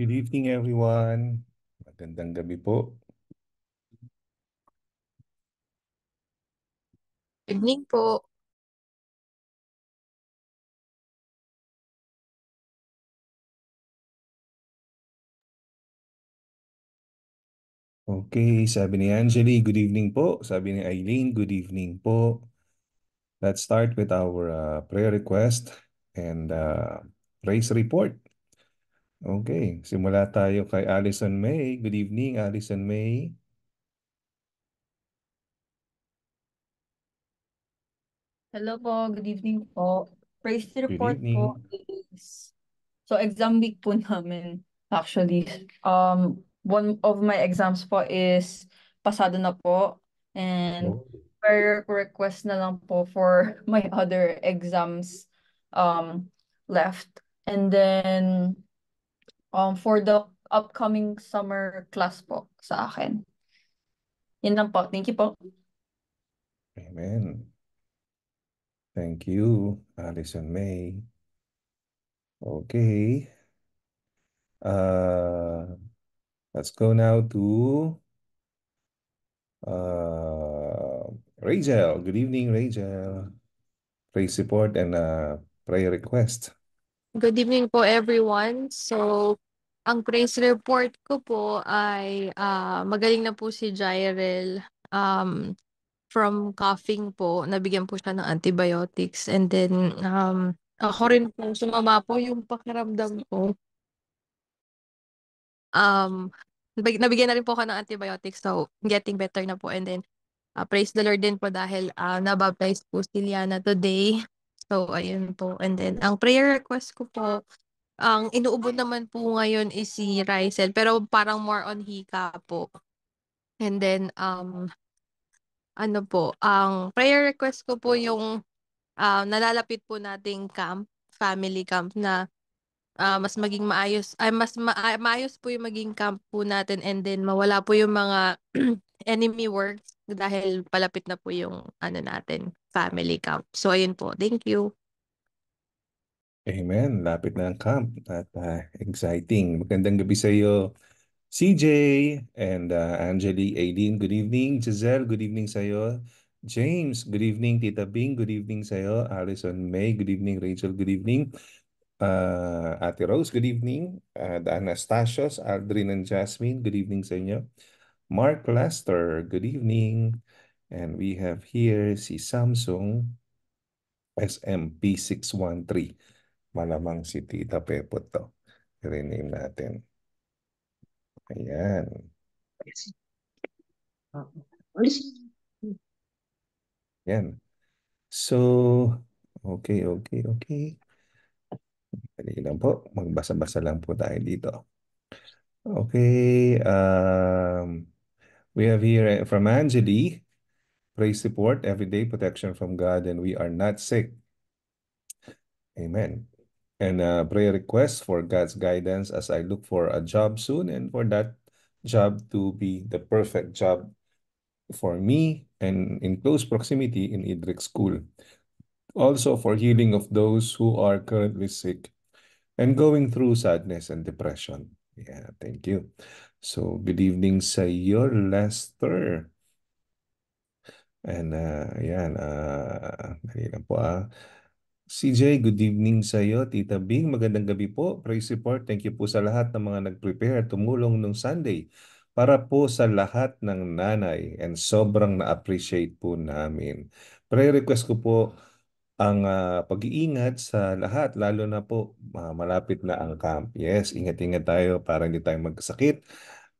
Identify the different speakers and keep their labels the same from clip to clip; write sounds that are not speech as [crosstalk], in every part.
Speaker 1: Good evening, everyone. Magandang gabi po.
Speaker 2: Evening po. Okay, sabi ni Angeli, good evening po. Sabi ni Eileen,
Speaker 1: good evening po. Let's start with our uh, prayer request and uh, praise report. Okay, simula tayo kay Alison May. Good evening, Alison May.
Speaker 3: Hello po, good evening po. Praise good report evening. po is, so exam week po namin actually. Um, one of my exams po is pasado na po and oh. prayer request na lang po for [laughs] my other exams um left. And then um, for the upcoming summer class po sa akin. Yun lang po. Thank you po.
Speaker 1: Amen. Thank you, Alison May. Okay. Uh, let's go now to uh, Rachel. Good evening, Rachel. Pray support and uh, prayer request.
Speaker 4: Good evening po everyone. So, ang praise report ko po ay uh, magaling na po si Jirel um, from coughing po. Nabigyan po siya ng antibiotics and then um, ako rin po sumama po yung pakiramdam ko. Um, nabigyan na rin po ako ng antibiotics so getting better na po and then uh, praise the Lord din po dahil uh, nabaptize po si Liana today. So, ayun po. And then, ang prayer request ko po, ang inuubo naman po ngayon is si Rysel, pero parang more on hika po. And then, um, ano po, ang prayer request ko po yung uh, nalalapit po nating camp, family camp na uh, mas maging maayos, ay mas ma- maayos po yung maging camp po natin and then mawala po yung mga [clears throat] enemy works dahil palapit na po yung ano natin, family camp. So ayun po, thank you.
Speaker 1: Amen. Lapit na ang camp at uh, exciting. Magandang gabi sa iyo, CJ and uh, Angeli, Aileen. Good evening, Giselle. Good evening sa iyo. James, good evening. Tita Bing, good evening sa iyo. Allison May, good evening. Rachel, good evening. Uh, Ate Rose, good evening. Uh, Anastasios, Aldrin and Jasmine, good evening sa inyo. Mark Lester, good evening. And we have here si Samsung SMP613. Malamang si Tita Pepot to. Rename natin. Ayan. Ayan. So, okay, okay, okay. Dali lang po. Magbasa-basa lang po tayo dito. Okay. Um, We have here eh, from Anjali, praise support, everyday protection from God, and we are not sick. Amen. And a prayer request for God's guidance as I look for a job soon and for that job to be the perfect job for me and in close proximity in Idric School. Also for healing of those who are currently sick and going through sadness and depression. Yeah, thank you. So, good evening sa iyo, Lester. And, uh, ayan, uh, dali lang po ah. CJ, good evening sa iyo. Tita Bing, magandang gabi po. Praise report, thank you po sa lahat ng mga nag-prepare, tumulong nung Sunday para po sa lahat ng nanay and sobrang na-appreciate po namin. Prayer request ko po ang ah, pag-iingat sa lahat, lalo na po ah, malapit na ang camp. Yes, ingat-ingat tayo para hindi tayo magkasakit.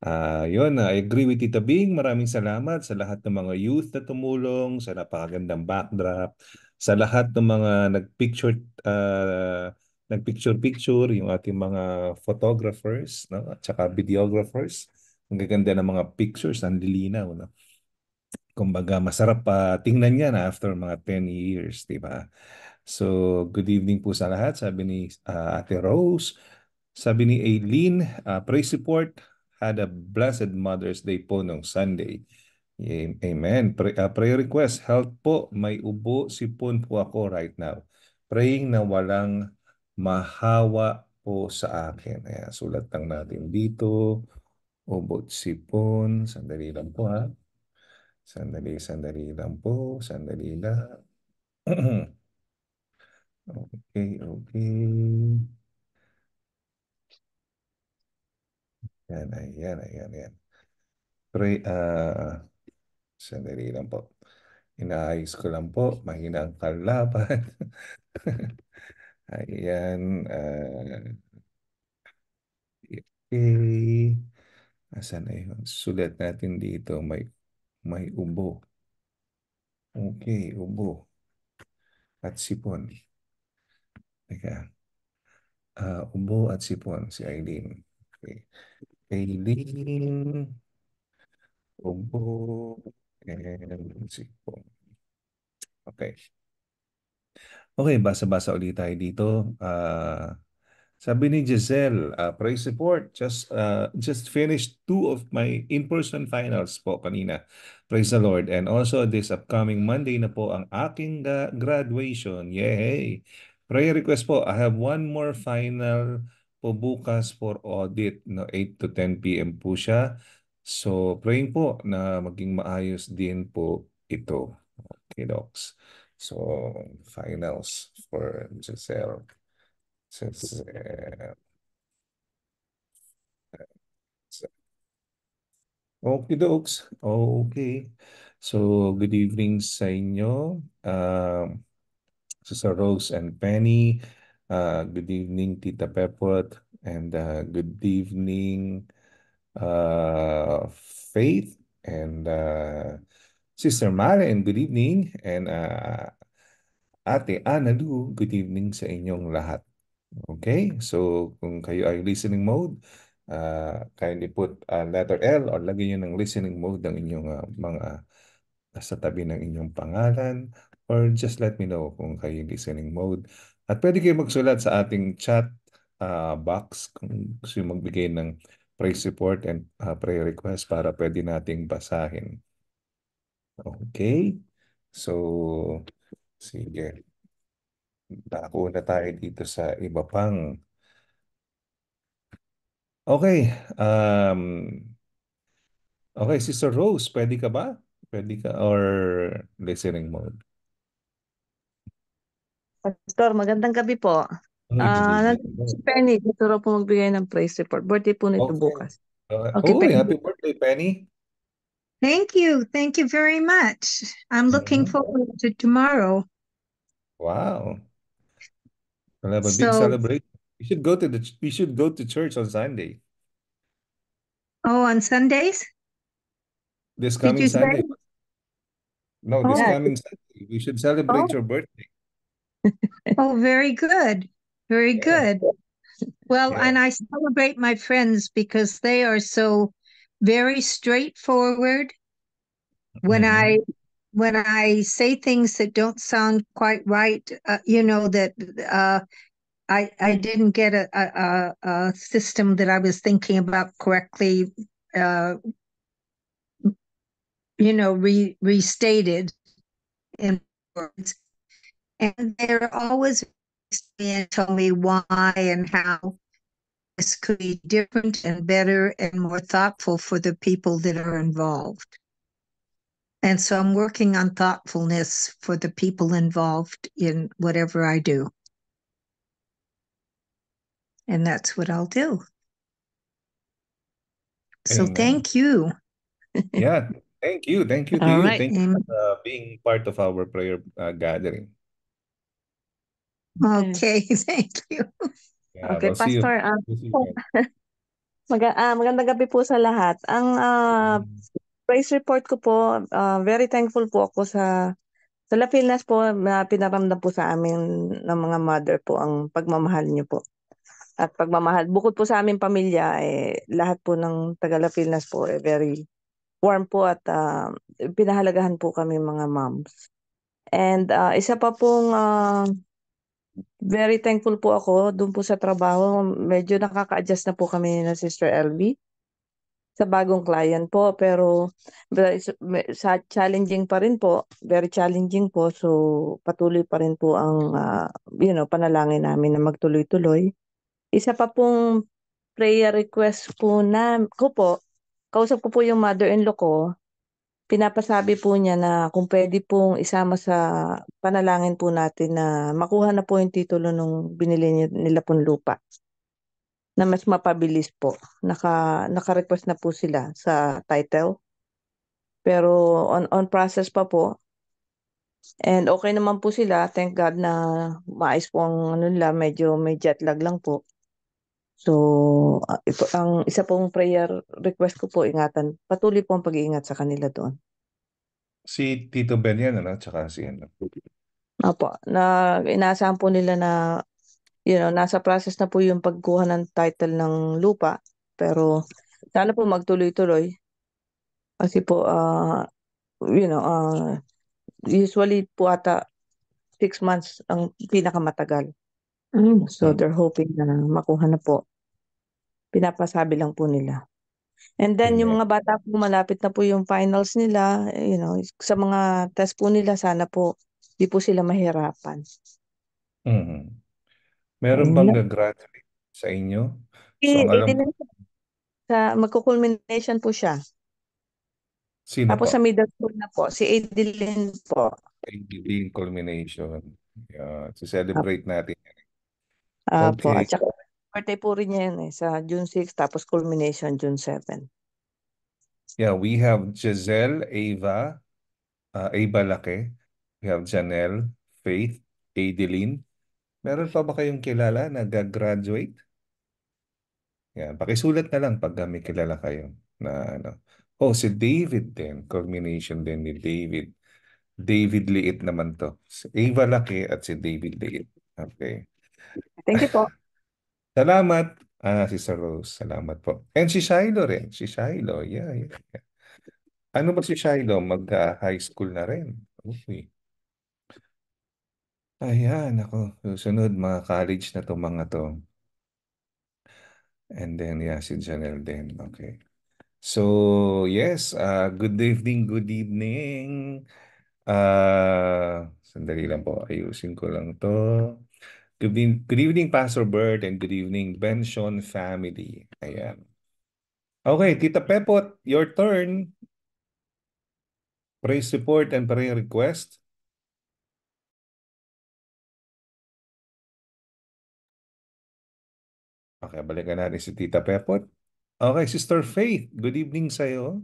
Speaker 1: Ah, yun, I agree with Tita Bing. Maraming salamat sa lahat ng mga youth na tumulong, sa napakagandang backdrop, sa lahat ng mga nagpicture ah, nagpicture-picture, yung ating mga photographers, no? at saka videographers. Ang gaganda ng mga pictures, ang lilinaw. No? kumbaga masarap pa tingnan yan ah, after mga 10 years, di ba? So, good evening po sa lahat. Sabi ni uh, Ate Rose, sabi ni Aileen, uh, ah, praise report, had a blessed Mother's Day po nung Sunday. Amen. Pray, uh, prayer request, health po, may ubo, sipon po ako right now. Praying na walang mahawa po sa akin. Ayan, sulat lang natin dito. Ubo, sipon. Sandali lang po ha. Sandali, sandali lang po. Sandali lang. [clears throat] okay, okay. Ayan, ayan, ayan, ayan. Pre, uh, sandali lang po. Inaayos ko lang po. Mahina ang kalaban. [laughs] ayan. Uh, okay. Asan na yun? Sulat natin dito. May may ubo. Mm. Okay, ubo. At sipon. Teka. Uh, ubo at sipon, si Aileen. Okay. Aileen, ubo, and sipon. Okay. Okay, basa-basa ulit tayo dito. Uh, sabi ni Giselle, uh, praise support. just uh, just finished two of my in-person finals po kanina. Praise the Lord. And also this upcoming Monday na po ang aking graduation. Yay! Prayer request po, I have one more final po bukas for audit no 8 to 10 PM po siya. So praying po na maging maayos din po ito. Okay, docs. So finals for Giselle. Since, uh, eh, Okay, dogs. Okay. So, good evening sa inyo. Uh, um, Sister Rose and Penny. Uh, good evening, Tita Pepot. And uh, good evening, uh, Faith. And uh, Sister Maren, good evening. And uh, Ate Analu, good evening sa inyong lahat. Okay, so kung kayo ay listening mode, uh, kindly put uh, letter L or lagay nyo ng listening mode ng inyong uh, mga ah, sa tabi ng inyong pangalan or just let me know kung kayo listening mode. At pwede kayo magsulat sa ating chat uh, box kung gusto nyo magbigay ng praise support and uh, prayer request para pwede nating basahin. Okay, so sige. Dako na tayo dito sa iba pang. Okay. Um, okay, Sister Rose, pwede ka ba? Pwede ka or listening mode?
Speaker 5: Pastor, magandang gabi po.
Speaker 1: Ah, uh, si
Speaker 5: Penny, gusto po magbigay ng praise report. Birthday po nito okay. bukas.
Speaker 1: Uh, okay, oh, happy birthday, Penny.
Speaker 5: Thank you. Thank you very much. I'm
Speaker 6: looking mm-hmm. forward to tomorrow.
Speaker 1: Wow. have a so, big celebration. We should go to the we should go to church on Sunday.
Speaker 6: Oh, on Sundays?
Speaker 1: This coming Sunday. Say? No, this oh. coming Sunday. We should celebrate oh. your birthday.
Speaker 6: [laughs] oh, very good. Very yeah. good. Well, yeah. and I celebrate my friends because they are so very straightforward. When mm -hmm. I when I say things that don't sound quite right, uh, you know that uh, I I didn't get a, a, a, system that I was thinking about correctly. Uh, you know, re, restated in words, and they're always telling me why and how this could be different and better and more thoughtful for the people that are involved. And so I'm working on thoughtfulness for the people involved in whatever I do. And that's what I'll do. So Amen. thank you.
Speaker 1: [laughs] yeah, thank you. Thank you to All you. Right. Thank Amen. you for uh, being part of our prayer uh, gathering.
Speaker 5: Okay, [laughs] thank you. Yeah, okay, we'll Pastor. Um, [laughs] mag uh, ah, magandang gabi po sa lahat. Ang uh, price report ko po, uh, very thankful po ako sa sa La Pinas po na pinaramdam po sa amin ng mga mother po ang pagmamahal niyo po. At pagmamahal bukod po sa amin pamilya eh lahat po ng taga La Pinas po eh, very warm po at uh, pinahalagahan po kami mga moms. And uh, isa pa pong uh, very thankful po ako doon po sa trabaho. Medyo nakaka-adjust na po kami na Sister Elvie sa bagong client po pero sa challenging pa rin po, very challenging po. So patuloy pa rin po ang uh, you know, panalangin namin na magtuloy-tuloy. Isa pa pong prayer request po na ko po, kausap ko po yung mother-in-law ko. Pinapasabi po niya na kung pwede pong isama sa panalangin po natin na makuha na po yung titulo nung binili nila pong lupa na mas mapabilis po. Naka, naka-request na po sila sa title. Pero on, on process pa po. And okay naman po sila. Thank God na maayos po ang ano nila. Medyo may jet lag lang po. So, ah, ito, ang isa pong prayer request ko po, ingatan. Patuloy po ang pag-iingat sa kanila doon.
Speaker 1: Si Tito Ben yan, ano? Tsaka si ano?
Speaker 5: Opo. Na, inaasahan po nila na you know, nasa process na po yung pagkuha ng title ng lupa. Pero sana po magtuloy-tuloy. Kasi po, uh, you know, uh, usually po ata six months ang pinakamatagal. Mm-hmm. So they're hoping na makuha na po. Pinapasabi lang po nila. And then yung mga bata po malapit na po yung finals nila, you know, sa mga test po nila sana po di po sila mahirapan.
Speaker 1: Mm-hmm. Meron hmm. bang gagraduate sa inyo? So, I alam
Speaker 5: ko sa magkukulmination po siya. sino Tapos sa middle school na po, si Adeline
Speaker 1: po. Thanksgiving culmination. Yeah, Ap- celebrate natin.
Speaker 5: Ah po, at Okay. saka birthday po rin niya yun eh, sa June 6, tapos culmination June 7.
Speaker 1: Yeah, we have Giselle, Ava, uh, Ava Lake. We have Janelle, Faith, Adeline. Meron pa ba kayong kilala na gagraduate? Yan, pakisulat na lang pag may kilala kayo na ano. Oh, si David din, culmination din ni David. David Liit naman to. Si Ava Laki at si David Liit. Okay. Thank you po. [laughs] Salamat, ah, si Sir Rose. Salamat po. And si Shiloh rin. Si Shiloh. Yeah, yeah. yeah. Ano ba si Shiloh? Mag-high ah, school na rin. Okay. Ayan, naku, susunod mga college na 'tong mga 'to. And then, yeah, si Janelle din. Okay. So, yes, uh, good evening, good evening. Uh, sandali lang po, ayusin ko lang to. Good, good evening, Pastor Bert, and good evening, Benson family. Ayan. Okay, Tita Pepot, your turn. Praise support and prayer request.
Speaker 2: Okay, balikan natin si Tita Pepot. Okay, Sister Faith,
Speaker 1: good evening sa iyo.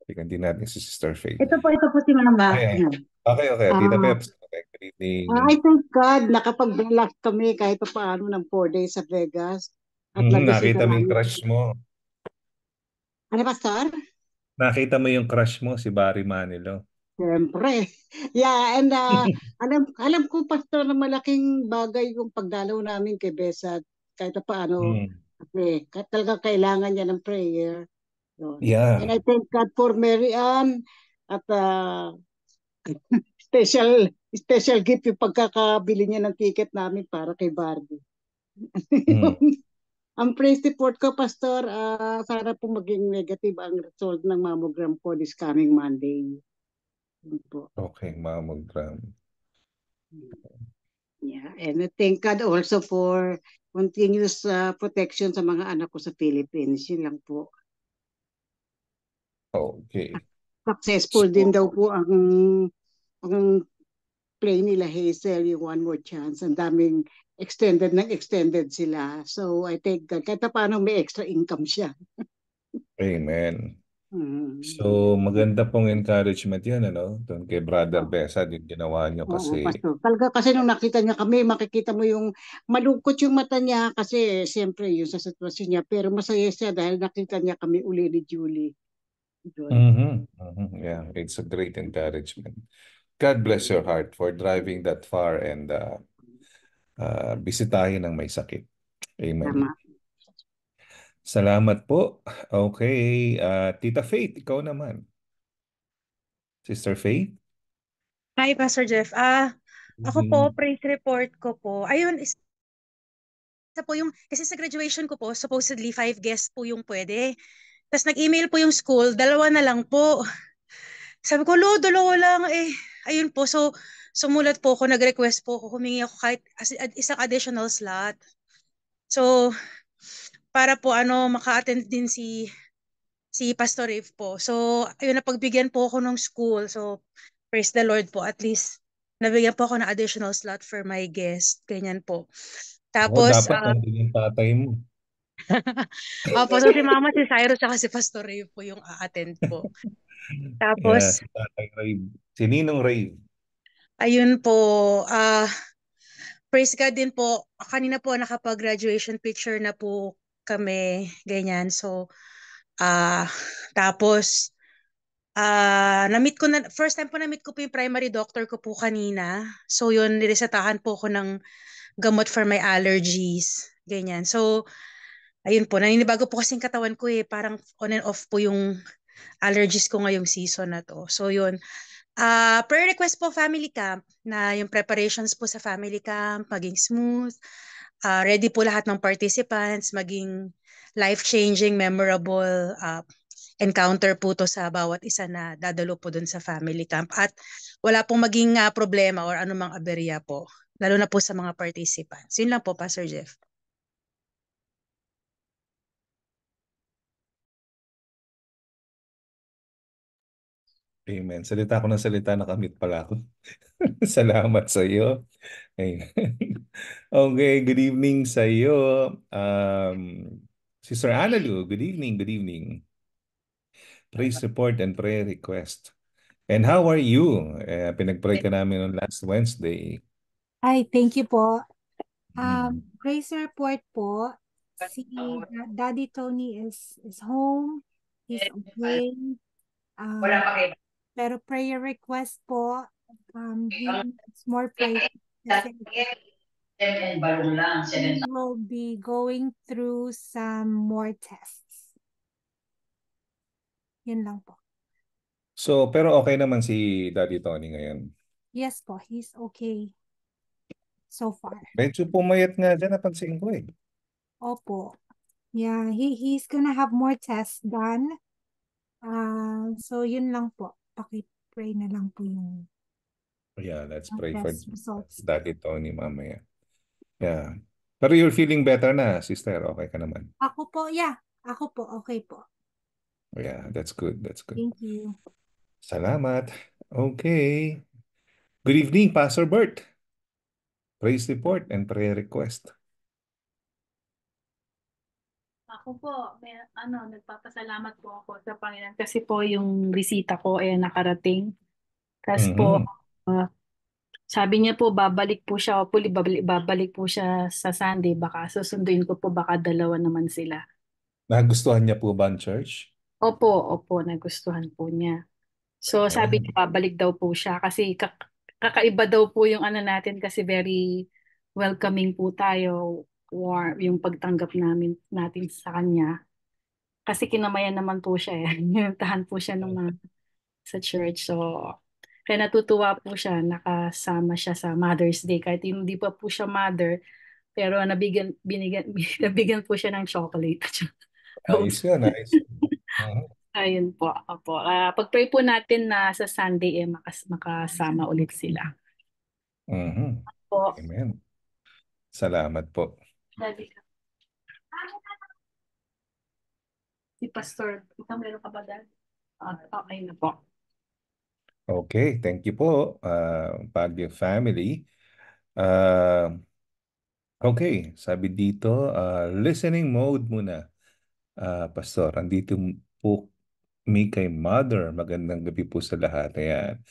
Speaker 1: Balikan din natin si Sister Faith. Ito po,
Speaker 7: ito po si Mama. Okay,
Speaker 1: okay, okay. Tita uh, Peps. Okay, good evening. I
Speaker 7: thank God, nakapag-relax kami kahit pa paano ng 4 days sa Vegas.
Speaker 1: At mm, nakita mo yung crush mo. Ano, Pastor? Nakita mo yung crush mo, si Barry Manilo.
Speaker 7: Siyempre. Yeah, and uh, [laughs] alam, alam ko, Pastor, na malaking bagay yung pagdalaw namin kay Besa kahit na paano. Mm. Kasi okay. talaga kailangan niya ng prayer. So, yeah. And I thank God for Mary Ann at uh, [laughs] special special gift yung pagkakabili niya ng ticket namin para kay Barbie. [laughs] Mm. ang praise report ko, Pastor, uh, sana po maging negative ang result ng mammogram ko this coming Monday.
Speaker 1: Good po. Okay, Ma'am Magdram.
Speaker 2: Yeah,
Speaker 7: and I thank God also for continuous uh, protection sa mga anak ko sa Philippines. Yun lang po.
Speaker 2: Okay.
Speaker 7: Successful so, din daw po ang ang play nila Hazel, yung One More Chance. Ang daming extended ng extended sila. So I take God. Kahit paano may extra income siya.
Speaker 1: [laughs] Amen. Mm-hmm. So, maganda pong encouragement yun, ano? Doon kay Brother Oo. Ah. Besad, yung ginawa nyo Oo, kasi Pastor.
Speaker 7: Talaga kasi nung nakita niya kami, makikita mo yung malungkot yung mata niya kasi eh, siyempre yun sa sitwasyon niya. Pero masaya siya dahil nakita niya kami uli ni Julie. Doon.
Speaker 2: Mhm,
Speaker 1: mm-hmm. Yeah, it's a great encouragement. God bless your heart for driving that far and uh, uh, bisitahin ang may sakit. Amen. Tama. Salamat po. Okay. Uh, Tita Faith, ikaw naman. Sister Faith?
Speaker 8: Hi, Pastor Jeff. Ah, ako po, mm-hmm. praise report ko po. Ayun, isa po yung, kasi sa graduation ko po, supposedly five guests po yung pwede. Tapos nag-email po yung school, dalawa na lang po. Sabi ko, lo, dalawa lang eh. Ayun po, so sumulat po ako, nag-request po ako, humingi ako kahit isang additional slot. So, para po ano maka-attend din si si Pastor Eve po. So, ayun na pagbigyan po ako ng school. So, praise the Lord po. At least nabigyan po ako ng additional slot for my guest. Ganyan po. Tapos, oh, dapat uh,
Speaker 1: yung tatay mo.
Speaker 8: [laughs] Opo, so si Mama, si Cyrus, at si Pastor Ray po yung a-attend po. [laughs] Tapos, yeah,
Speaker 2: tatay
Speaker 1: Ray. Si Ninong Ray.
Speaker 8: Ayun po, ah, uh, praise God din po, kanina po nakapag-graduation picture na po kami, ganyan. So, ah, uh, tapos, ah, uh, na-meet ko na, first time po na-meet ko po yung primary doctor ko po kanina. So, yun, niresetahan po ko ng gamot for my allergies, ganyan. So, ayun po, naninibago po kasi kasing katawan ko eh, parang on and off po yung allergies ko ngayong season na to. So, yun. Uh, prayer request po family camp na yung preparations po sa family camp maging smooth uh, ready po lahat ng participants, maging life-changing, memorable uh, encounter po to sa bawat isa na dadalo po dun sa family camp. At wala pong maging uh, problema or anumang aberya po, lalo na po sa mga participants. Yun lang po, Pastor Jeff.
Speaker 2: Amen. Salita
Speaker 1: ko ng salita, nakamit pala ako. [laughs] Salamat sa iyo. [laughs] Okay, good evening sa iyo. Um, Sister Analu, good evening, good evening. Praise support and prayer request. And how are you? Uh, pinag-pray ka namin on last Wednesday.
Speaker 6: Ay, thank you po. Um, mm. praise report po. Si Daddy Tony is is home. He's okay. Um, Pero prayer request po, um, him, it's more private. He will be going through some more tests. Yun lang po.
Speaker 1: So, pero okay naman si Daddy Tony ngayon?
Speaker 6: Yes po, he's okay so far.
Speaker 1: Medyo pumayat nga dyan, napansin ko eh.
Speaker 6: Opo. Yeah, he, he's gonna have more tests done. Uh, so, yun lang po. Pakipray na lang po yung
Speaker 1: Yeah, let's pray for results. Daddy Tony mamaya. Yeah. Pero you're feeling better na, sister. Okay ka naman.
Speaker 6: Ako po, yeah. Ako po, okay po.
Speaker 1: Yeah, that's good. That's good. Thank you. Salamat. Okay. Good evening, Pastor Bert. Praise report and prayer request.
Speaker 9: Ako po, may,
Speaker 8: ano, nagpapasalamat po ako sa Panginoon
Speaker 9: kasi po yung bisita ko ay nakarating. Kasi mm-hmm. po, Ah, sabi niya po babalik po siya, hopefully babalik, babalik po siya sa Sunday. Baka susunduin ko po, baka dalawa naman sila.
Speaker 1: Nagustuhan niya po ba ang church?
Speaker 9: Opo, opo, nagustuhan po niya. So sabi niya babalik daw po siya kasi kak- kakaiba daw po yung ano natin kasi very welcoming po tayo warm yung pagtanggap namin natin sa kanya. Kasi kinamayan naman po siya eh. [laughs] Tahan po siya ng mga sa church. So kaya natutuwa po siya, nakasama siya sa Mother's Day. Kahit hindi pa po siya mother, pero nabigyan, binigyan, [laughs] nabigyan po siya ng chocolate.
Speaker 2: Ayos yun, ayos.
Speaker 9: Ayun po, opo. Uh, pag-pray po natin na sa Sunday eh, makas- makasama ulit sila.
Speaker 2: Mm-hmm. Opo. Amen.
Speaker 1: Salamat po.
Speaker 9: Sabi ka. Si Pastor, ikaw meron ka ba dahil? Uh, okay na po.
Speaker 1: Okay, thank you po, uh, ah, Baguio family. Uh, okay, sabi dito, uh, listening mode muna, uh, Pastor. Andito po me kay Mother. Magandang gabi po sa lahat. Ayan.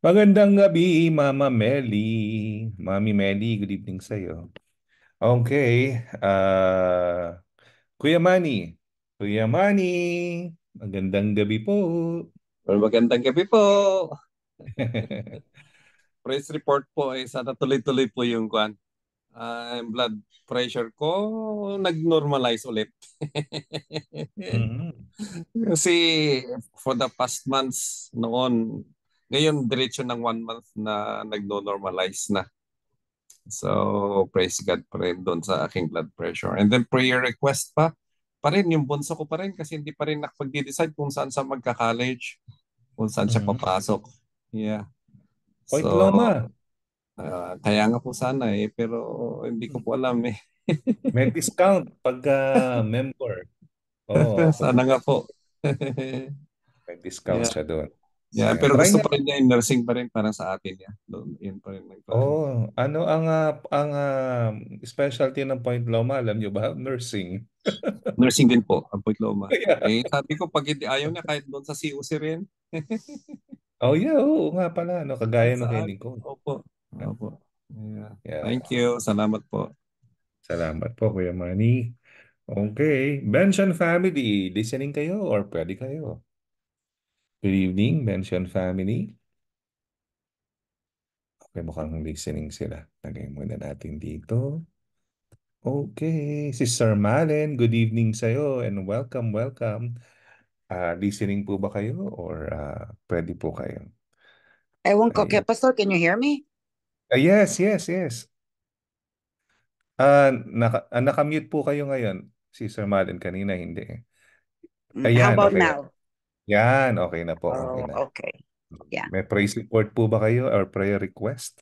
Speaker 1: Magandang gabi, Mama Melly. Mami Melly, good evening sa iyo. Okay. Uh, Kuya Manny. Kuya Manny, magandang gabi po. Magandang gabi po.
Speaker 2: [laughs]
Speaker 10: Press report po ay eh, sana tuloy-tuloy po yung kwan. Uh, blood pressure ko nag-normalize ulit. mm-hmm. [laughs] Kasi for the past months noon, ngayon diretso ng one month na nag-normalize na. So praise God pa rin doon sa aking blood pressure. And then prayer request pa pa rin, yung bunso ko pa rin kasi hindi pa rin nakapag-decide kung saan siya magka-college, kung saan siya mm. papasok. Yeah. Point so, Loma. Uh, ah, kaya nga po sana eh, pero hindi ko po alam eh. [laughs] May discount pagka ah, member. [laughs] Oo. Oh. Sana nga po. [laughs] May discount yeah. siya doon. Yeah, pero gusto pa rin niya yung nursing pa rin parang sa atin niya. Doon, yun pa rin.
Speaker 1: nagpa- Oh, ano ang ah, ang ah, specialty ng Point Loma, alam niyo ba? Nursing. [laughs] Nursing din po, ang Point Loma.
Speaker 2: [laughs] Yeah.
Speaker 10: Eh, sabi ko, pag hindi ayaw niya kahit doon sa CUC rin. [laughs]
Speaker 1: Oh yeah, oo nga pala, no, kagaya ng Saan? ko. Opo. Opo.
Speaker 10: Yeah. Yeah. Thank you.
Speaker 1: Salamat po. Salamat po, Kuya Manny. Okay, Benson family, listening kayo or pwede kayo? Good evening, Mention Family. Okay, mukhang listening sila. Lagay muna natin dito. Okay, si Sir Malen, good evening sa'yo and welcome, welcome. Uh, listening po ba kayo or uh, pwede po kayo?
Speaker 11: Ewan ko, okay, Pastor, can you hear me?
Speaker 1: Uh, yes, yes, yes. Uh, naka, uh, naka-mute po kayo ngayon, si Sir Malen. Kanina hindi. Mm, Ayan, How about okay. now? Yan, okay na po, Okay. Oh, na. okay. Yeah. May praise report po ba kayo or prayer request?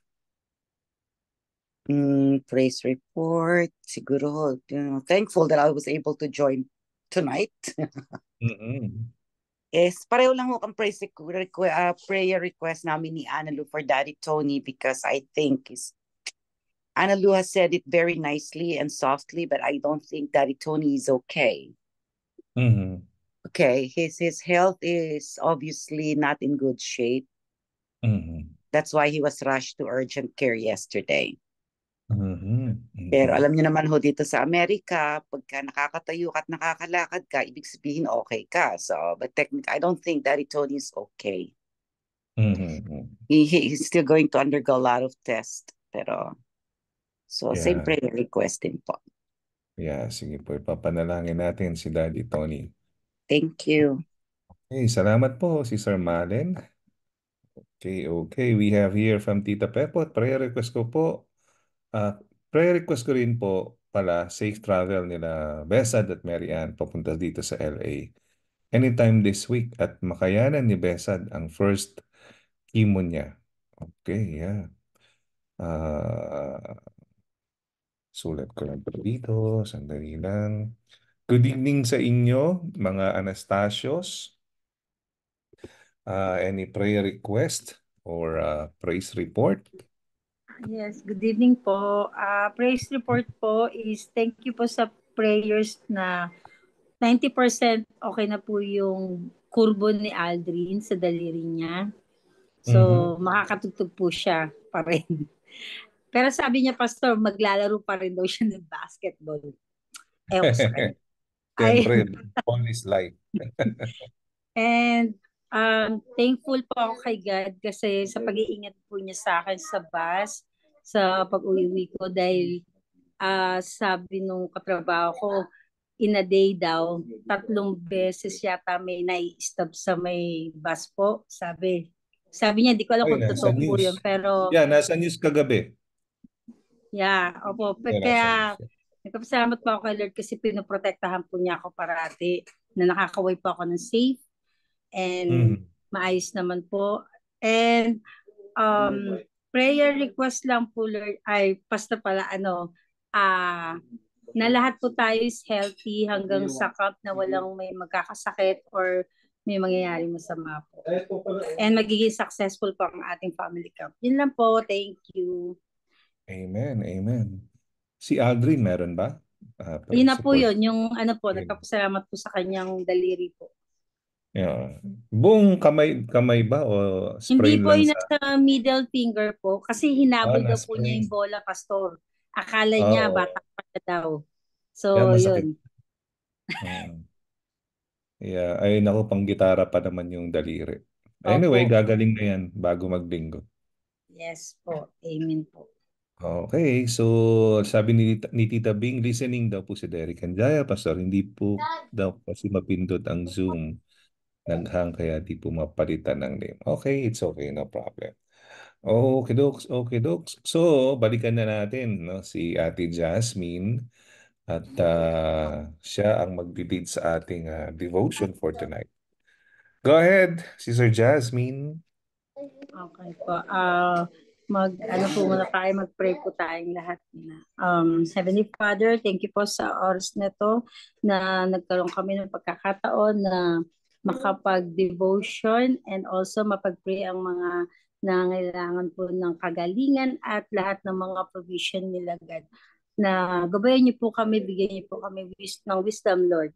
Speaker 11: Mm, praise report, siguro, you know, thankful that I was able to join tonight.
Speaker 2: [laughs] Mm.
Speaker 11: Yes, pareho lang ho ang praise requ- requ- ah, prayer request namin ni Ana for Daddy Tony because I think is Ana has said it very nicely and softly, but I don't think Daddy Tony is okay. Mhm okay his his health is obviously not in good shape mm-hmm. that's why he was rushed to urgent care yesterday
Speaker 2: mm-hmm. Mm-hmm.
Speaker 11: pero alam niyo naman ho dito sa Amerika pagka nakakatayo ka at nakakalakad ka ibig sabihin okay ka so but technically I don't think Daddy Tony is okay mm-hmm. he, he's still going to undergo a lot of tests pero so yeah. same prayer
Speaker 1: din po yeah sige po ipapanalangin natin si Daddy Tony Thank you. Okay, salamat po, si Sir Malen. Okay, okay. We have here from Tita Pepot. Prayer request ko po. Uh, prayer request ko rin po pala safe travel nila Besad at Mary Ann papunta dito sa LA. Anytime this week at makayanan ni Besad ang first chemo niya. Okay, yeah. Uh, sulat ko lang po dito. Sandali lang. Good evening sa inyo, mga Anastasios. Uh, any prayer request or uh, praise report?
Speaker 9: Yes, good evening po. Uh, praise report po is thank you po sa prayers na 90% okay na po yung kurbo ni Aldrin sa daliri niya. So, mm-hmm. makakatugtog po siya pa rin. Pero sabi niya, Pastor, maglalaro pa rin daw siya ng basketball.
Speaker 2: Ewan Tenril, all his life. [laughs]
Speaker 9: And um, thankful po ako kay God kasi sa pag-iingat po niya sa akin sa bus, sa pag-uwi ko dahil uh, sabi nung katrabaho ko, in a day daw, tatlong beses yata may nai-stop sa may bus po, sabi. Sabi niya, di ko alam Ay, kung totoo po yun, pero... Yeah,
Speaker 1: nasa news kagabi.
Speaker 9: Yeah, opo. Pero, yeah, kaya, news Nagpapasalamat po ako kay Lord kasi pinoprotektahan po niya ako parati na nakakaway po ako ng safe and mm. maayos naman po. And um, prayer request lang po Lord, ay basta pala ano, ah, uh, na lahat po tayo is healthy hanggang sa cup na walang may
Speaker 1: magkakasakit
Speaker 9: or may mangyayari masama po. And magiging successful po ang ating family camp. Yun lang po. Thank you.
Speaker 1: Amen. Amen. Si Aldrin, meron ba? Uh, yun na po yun,
Speaker 9: yung ano po, nagpapasalamat po sa kanyang daliri po.
Speaker 1: Yeah. Buong kamay kamay ba o sprain Hindi po yung
Speaker 9: nasa middle finger po kasi hinabol ah, daw po niya yung bola pastor. Akala oh. niya ah, bata pa na daw. So yeah, yun.
Speaker 1: uh, yeah, ay nako pang gitara pa naman yung daliri. Anyway, Opo. gagaling na yan bago maglinggo.
Speaker 9: Yes po. Amen po.
Speaker 1: Okay, So, sabi ni ni Tita Bing, listening daw po si Derek Hanjaya, Pastor. Hindi po daw kasi mapindot ang Zoom ng hang kaya di po mapalitan ng name. Okay, it's okay. No problem. Okay, docs. Okay, docs. So, balikan na natin no, si Ate Jasmine. At uh, siya ang magbibid sa ating uh, devotion for tonight. Go ahead, Sister Jasmine.
Speaker 9: Okay po. Uh, mag ano po muna tayo, mag-pray po tayong lahat. na Um, Heavenly Father, thank you po sa oras nito na nagkaroon kami ng pagkakataon na makapag-devotion and also mapag-pray ang mga nangailangan po ng kagalingan at lahat ng mga provision nila God. Na gabayan niyo po kami, bigyan niyo po kami wis- ng wisdom, Lord,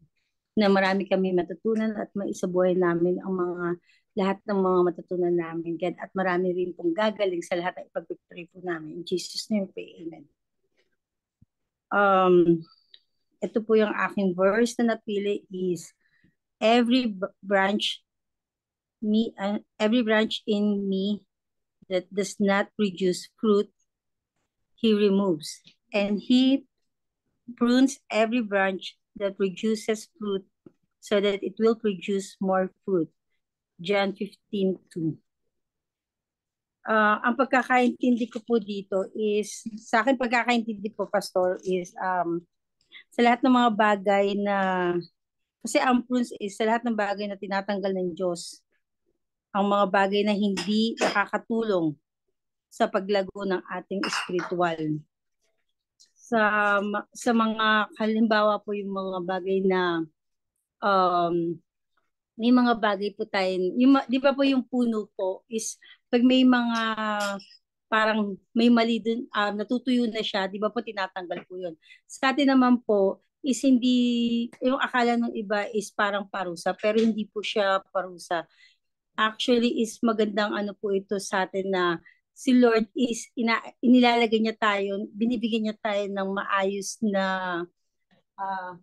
Speaker 9: na marami kami matutunan at maisabuhay namin ang mga lahat ng mga matutunan namin, God. At marami rin pong gagaling sa lahat ng ipag-pray po namin. In Jesus' name, pray. Amen. Um, ito po yung aking verse na napili is, Every branch me uh, every branch in me that does not produce fruit, he removes. And he prunes every branch that produces fruit so that it will produce more fruit. John 15.2. Uh, ang pagkakaintindi ko po dito is, sa akin pagkakaintindi po, Pastor, is um, sa lahat ng mga bagay na, kasi ang prunes is sa lahat ng bagay na tinatanggal ng Diyos, ang mga bagay na hindi nakakatulong sa paglago ng ating spiritual. Sa, sa mga, halimbawa po yung mga bagay na um, may mga bagay po tayo, yung, di ba po yung puno po is pag may mga parang may mali dun, uh, natutuyo na siya, di ba po tinatanggal po yun. Sa atin naman po is hindi, yung akala ng iba is parang parusa, pero hindi po siya parusa. Actually is magandang ano po ito sa atin na si Lord is ina, inilalagay niya tayo, binibigyan niya tayo ng maayos na uh,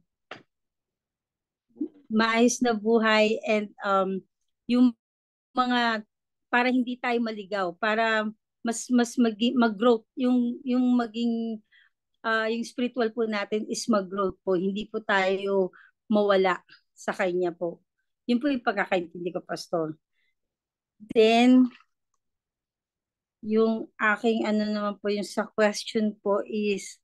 Speaker 9: maayos na buhay and um, yung mga para hindi tayo maligaw, para mas mas mag-growth yung yung maging uh, yung spiritual po natin is mag-growth po, hindi po tayo mawala sa kanya po. Yun po yung pagkakaintindi ko, Pastor. Then, yung aking ano naman po yung sa question po is,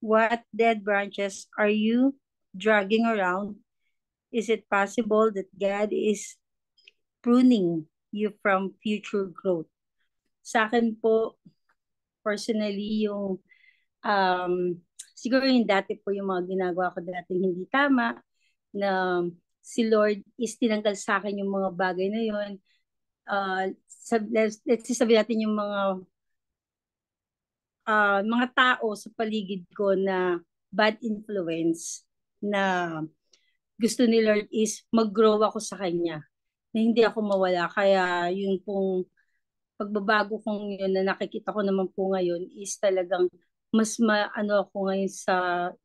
Speaker 9: what dead branches are you dragging around Is it possible that God is pruning you from future growth? Sa akin po, personally, yung um, siguro yung dati po yung mga ginagawa ko dati hindi tama na si Lord is tinanggal sa akin yung mga bagay na yun. Uh, ah, sab- let's, let's sabi natin yung mga uh, mga tao sa paligid ko na bad influence na gusto ni Lord is mag-grow ako sa Kanya. Na hindi ako mawala. Kaya yun pong pagbabago kong yun na nakikita ko naman po ngayon is talagang mas ma-ano ako ngayon sa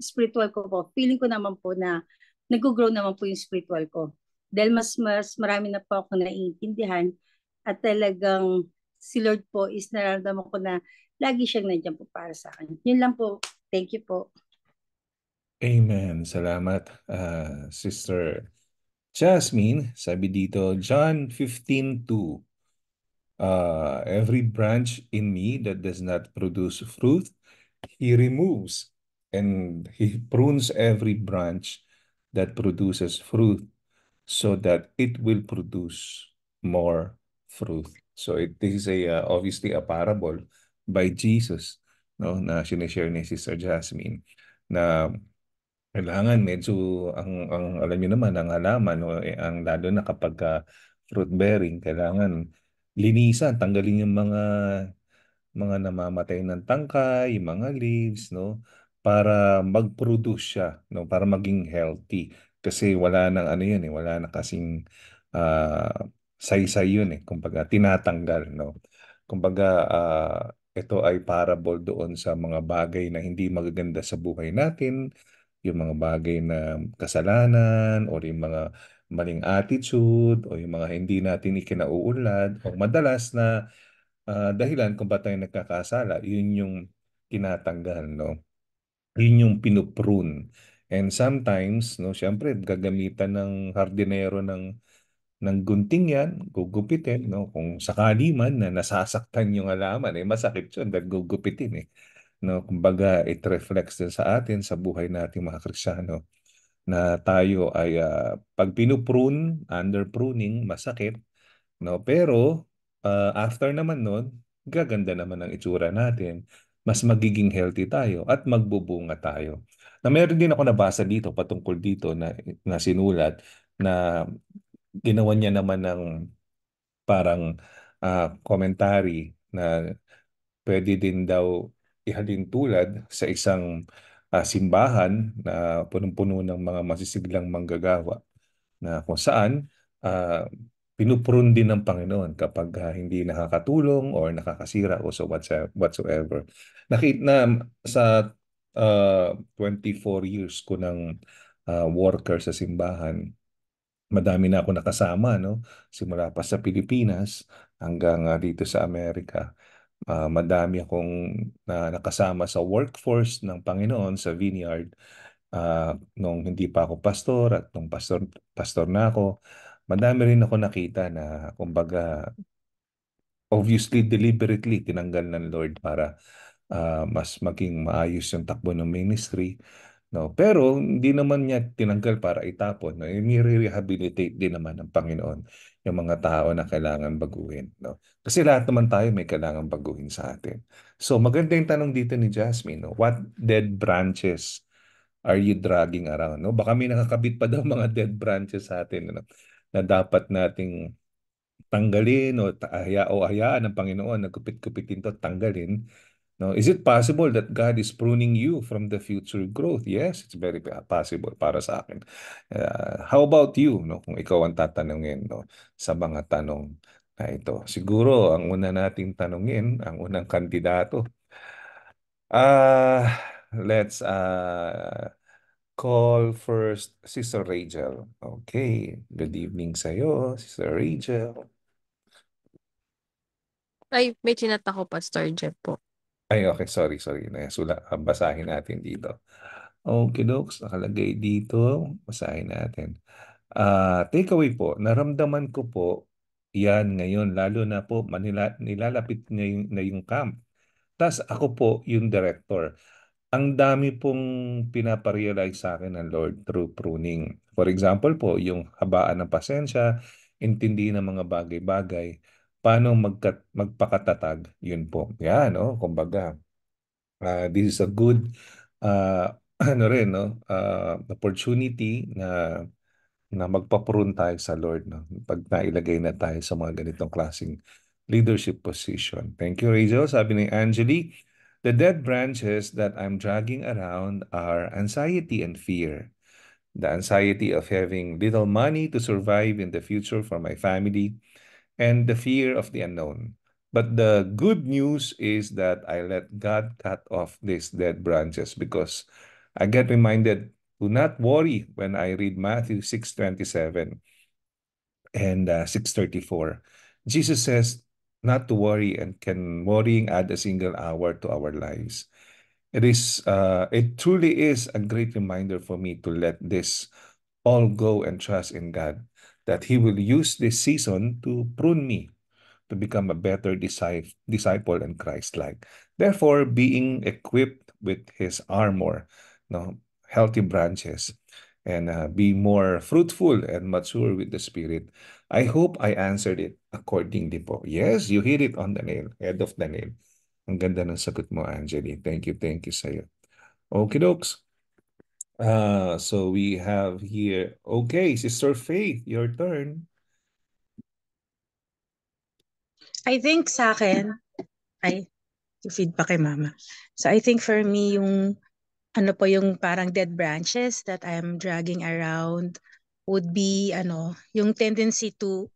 Speaker 9: spiritual ko po. Feeling ko naman po na nag-grow naman po yung spiritual ko. Dahil mas, mas marami na po ako naiintindihan at talagang si Lord po is nararamdaman ko na lagi siyang nandiyan po para sa akin. Yun lang po. Thank you po.
Speaker 1: Amen. Salamat, uh, Sister Jasmine. Sabi dito, John 15.2 uh, ah, Every branch in me that does not produce fruit, He removes. And He prunes every branch that produces fruit so that it will produce more fruit. So it this is a uh, obviously a parable by Jesus no na sinishare ni Sister Jasmine na kailangan medyo ang ang alam niyo naman ang halaman o eh, ang lalo na kapag ah, fruit bearing kailangan linisan, tanggalin yung mga mga namamatay ng tangkay, mga leaves, no, para mag-produce siya, no, para maging healthy. Kasi wala nang ano yun eh, wala na kasing ah, saysay yun eh, kumbaga tinatanggal, no. Kumbaga ah, ito ay parable doon sa mga bagay na hindi magaganda sa buhay natin yung mga bagay na kasalanan o yung mga maling attitude o yung mga hindi natin ikinauunlad o madalas na uh, dahilan kung ba't tayo nagkakasala, yun yung tinatanggal, no? Yun yung pinuprune. And sometimes, no, syempre, gagamitan ng hardinero ng ng gunting yan, gugupitin, no? Kung sakali man na nasasaktan yung alaman, eh, masakit yun dahil gugupitin, eh. No? Kumbaga, it reflects din sa atin, sa buhay nating mga Krisyano, na tayo ay uh, pag pinuprune, under pruning, masakit. No? Pero uh, after naman nun, gaganda naman ang itsura natin. Mas magiging healthy tayo at magbubunga tayo. Na meron din ako nabasa dito patungkol dito na, na sinulat na ginawa niya naman ng parang uh, commentary na pwede din daw ihalintulad sa isang uh, simbahan na punong-puno ng mga masisiglang manggagawa na kung saan uh, ah, pinuprun din ng Panginoon kapag uh, hindi nakakatulong or nakakasira o so whatsoever. Nakita na sa uh, 24 years ko ng uh, worker sa simbahan, madami na ako nakasama no simula pa sa Pilipinas hanggang uh, dito sa Amerika Ah, madami akong na nakasama sa workforce ng Panginoon sa vineyard, ah, nung hindi pa ako pastor at nung pastor pastor na ako. Madami rin ako nakita na kumbaga obviously deliberately tinanggal ng Lord para, ah, mas maging maayos yung takbo ng ministry, 'no? Pero hindi naman niya tinanggal para itapon, no, ini-rehabilitate din naman ng Panginoon yung mga tao na kailangan baguhin. No? Kasi lahat naman tayo may kailangan baguhin sa atin. So maganda yung tanong dito ni Jasmine, no? what dead branches are you dragging around? No? Baka may nakakabit pa daw [laughs] mga dead branches sa atin no? na dapat nating tanggalin o haya o hayaan ng Panginoon na kupit-kupitin to tanggalin No, is it possible that God is pruning you from the future growth? Yes, it's very possible para sa akin. Uh, how about you? No, kung ikaw ang tatanungin no, sa mga tanong na ito. Siguro ang una nating tanungin, ang unang kandidato. Uh, let's uh, call first Sister Rachel. Okay, good evening sa iyo, Sister Rachel.
Speaker 4: Ay, may chinat ako, Pastor Jeff
Speaker 1: po. Ay, okay. Sorry, sorry. Nasula, ah, basahin natin dito. Okay, docs. nakalagay dito. Basahin natin. Ah, takeaway po, naramdaman ko po yan ngayon, lalo na po manila, nilalapit na yung, na yung camp. Tapos ako po yung director. Ang dami pong pinaparealize sa akin ng Lord through pruning. For example po, yung habaan ng pasensya, intindi ng mga bagay-bagay paano magkat, magpakatatag, yun po. Yan, no? Oh, kumbaga, uh, this is a good uh, [clears throat] ano rin, no? Uh, opportunity na na magpapuron tayo sa Lord no? pag nailagay na tayo sa mga ganitong klaseng leadership position. Thank you, Rachel. Sabi ni Angeli, the dead branches that I'm dragging around are anxiety and fear. The anxiety of having little money to survive in the future for my family, and the fear of the unknown. But the good news is that I let God cut off these dead branches because I get reminded do not worry when I read Matthew 6.27 and uh, 6.34. Jesus says not to worry and can worrying add a single hour to our lives. It is, uh, it truly is a great reminder for me to let this all go and trust in God that he will use this season to prune me to become a better disciple and Christ-like. Therefore, being equipped with his armor, no healthy branches, and uh, be more fruitful and mature with the Spirit. I hope I answered it accordingly po. Yes, you hit it on the nail, head of the nail. Ang ganda ng sagot mo, Angeli. Thank you, thank you sa'yo. Okay, dokes. Uh, so we have here, okay, Sister Faith, your turn.
Speaker 8: I think sa akin, ay, feedback kay mama. So I think for me, yung ano po yung parang dead branches that I'm dragging around would be ano, yung tendency to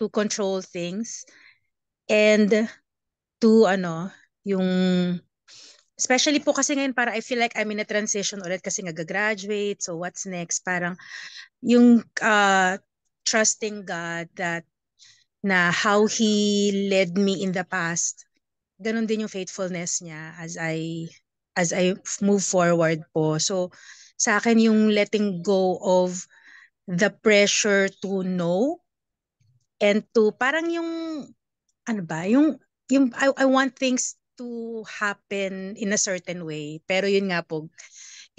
Speaker 8: to control things and to ano, yung Especially po kasi ngayon para I feel like I'm in a transition ulit kasi nag-graduate. So what's next? Parang yung uh, trusting God that na how He led me in the past. ganun din yung faithfulness niya as I as I move forward po. So sa akin yung letting go of the pressure to know and to parang yung ano ba yung yung I, I want things to happen in a certain way. Pero yun nga po,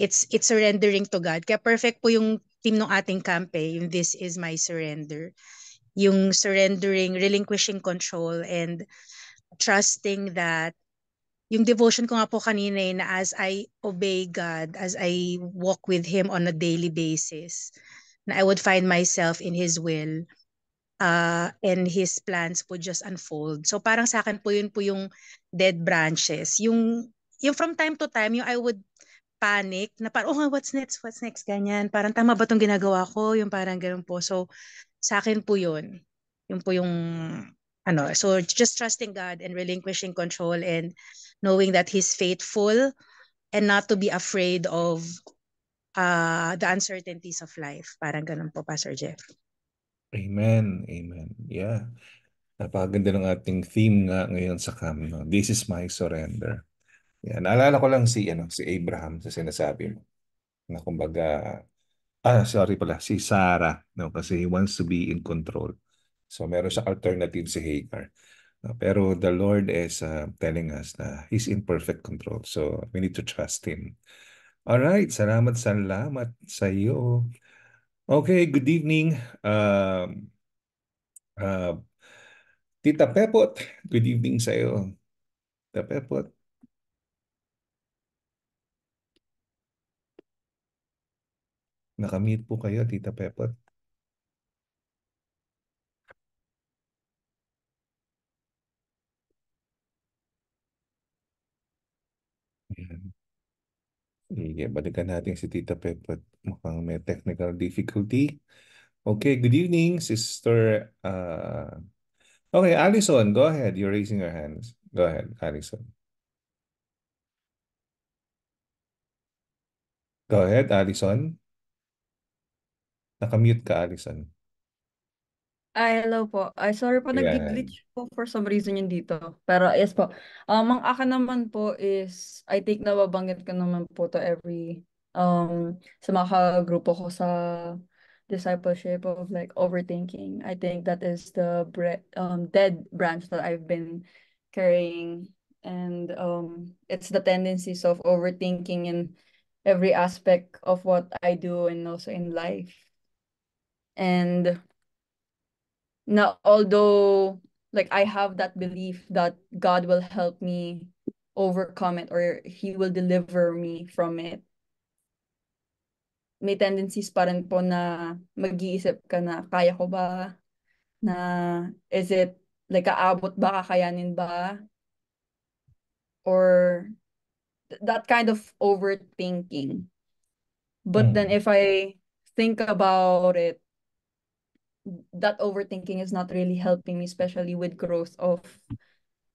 Speaker 8: it's it's surrendering to God. Kaya perfect po yung team ng ating camp eh, yung This is my surrender. Yung surrendering, relinquishing control and trusting that yung devotion ko nga po kanina eh, na as I obey God, as I walk with Him on a daily basis, na I would find myself in His will, uh, and his plans would just unfold. So parang sa akin po yun po yung dead branches. Yung, yung from time to time, yung I would panic na parang, oh, what's next, what's next, ganyan. Parang tama ba itong ginagawa ko? Yung parang ganun po. So sa akin po yun. Yung po yung ano. So just trusting God and relinquishing control and knowing that He's faithful and not to be afraid of uh, the uncertainties of life. Parang ganun po Pastor Jeff.
Speaker 1: Amen, amen. Yeah. Napakaganda ng ating theme nga ngayon sa camp. No? This is my surrender. Yeah. Naalala ko lang si, ano, si Abraham sa sinasabi mo. Na kumbaga, ah, sorry pala, si Sarah. No? Kasi he wants to be in control. So meron siya alternative si Hagar. No? Pero the Lord is uh, telling us na He's in perfect control. So we need to trust Him. All right, salamat, salamat sa iyo. Okay, good evening. Um, uh, Tita Pepot, good evening sa iyo. Tita Pepot. Nakamute po kayo, Tita Pepot. Ayan. Sige, balikan natin si Tita Pepot. Mukhang may technical difficulty. Okay, good evening, Sister. Uh... Okay, Alison, go ahead. You're raising your hands. Go ahead, Alison. Go ahead, Allison. Nakamute ka, Alison.
Speaker 3: Ay, hello po. Ay, sorry po, nag-glitch po for some reason yun dito. Pero yes po. Um, ang akin naman po is, I think nababanggit ko naman po to every um, grupo ko sa discipleship of like overthinking. I think that is the bre- um, dead branch that I've been carrying. And um, it's the tendencies of overthinking in every aspect of what I do and also in life. And now, although like I have that belief that God will help me overcome it or he will deliver me from it may tendencies pa rin po na mag-iisip ka na kaya ko ba? Na is it like aabot ba, kakayanin ba? Or that kind of overthinking. But mm. then if I think about it, that overthinking is not really helping me, especially with growth of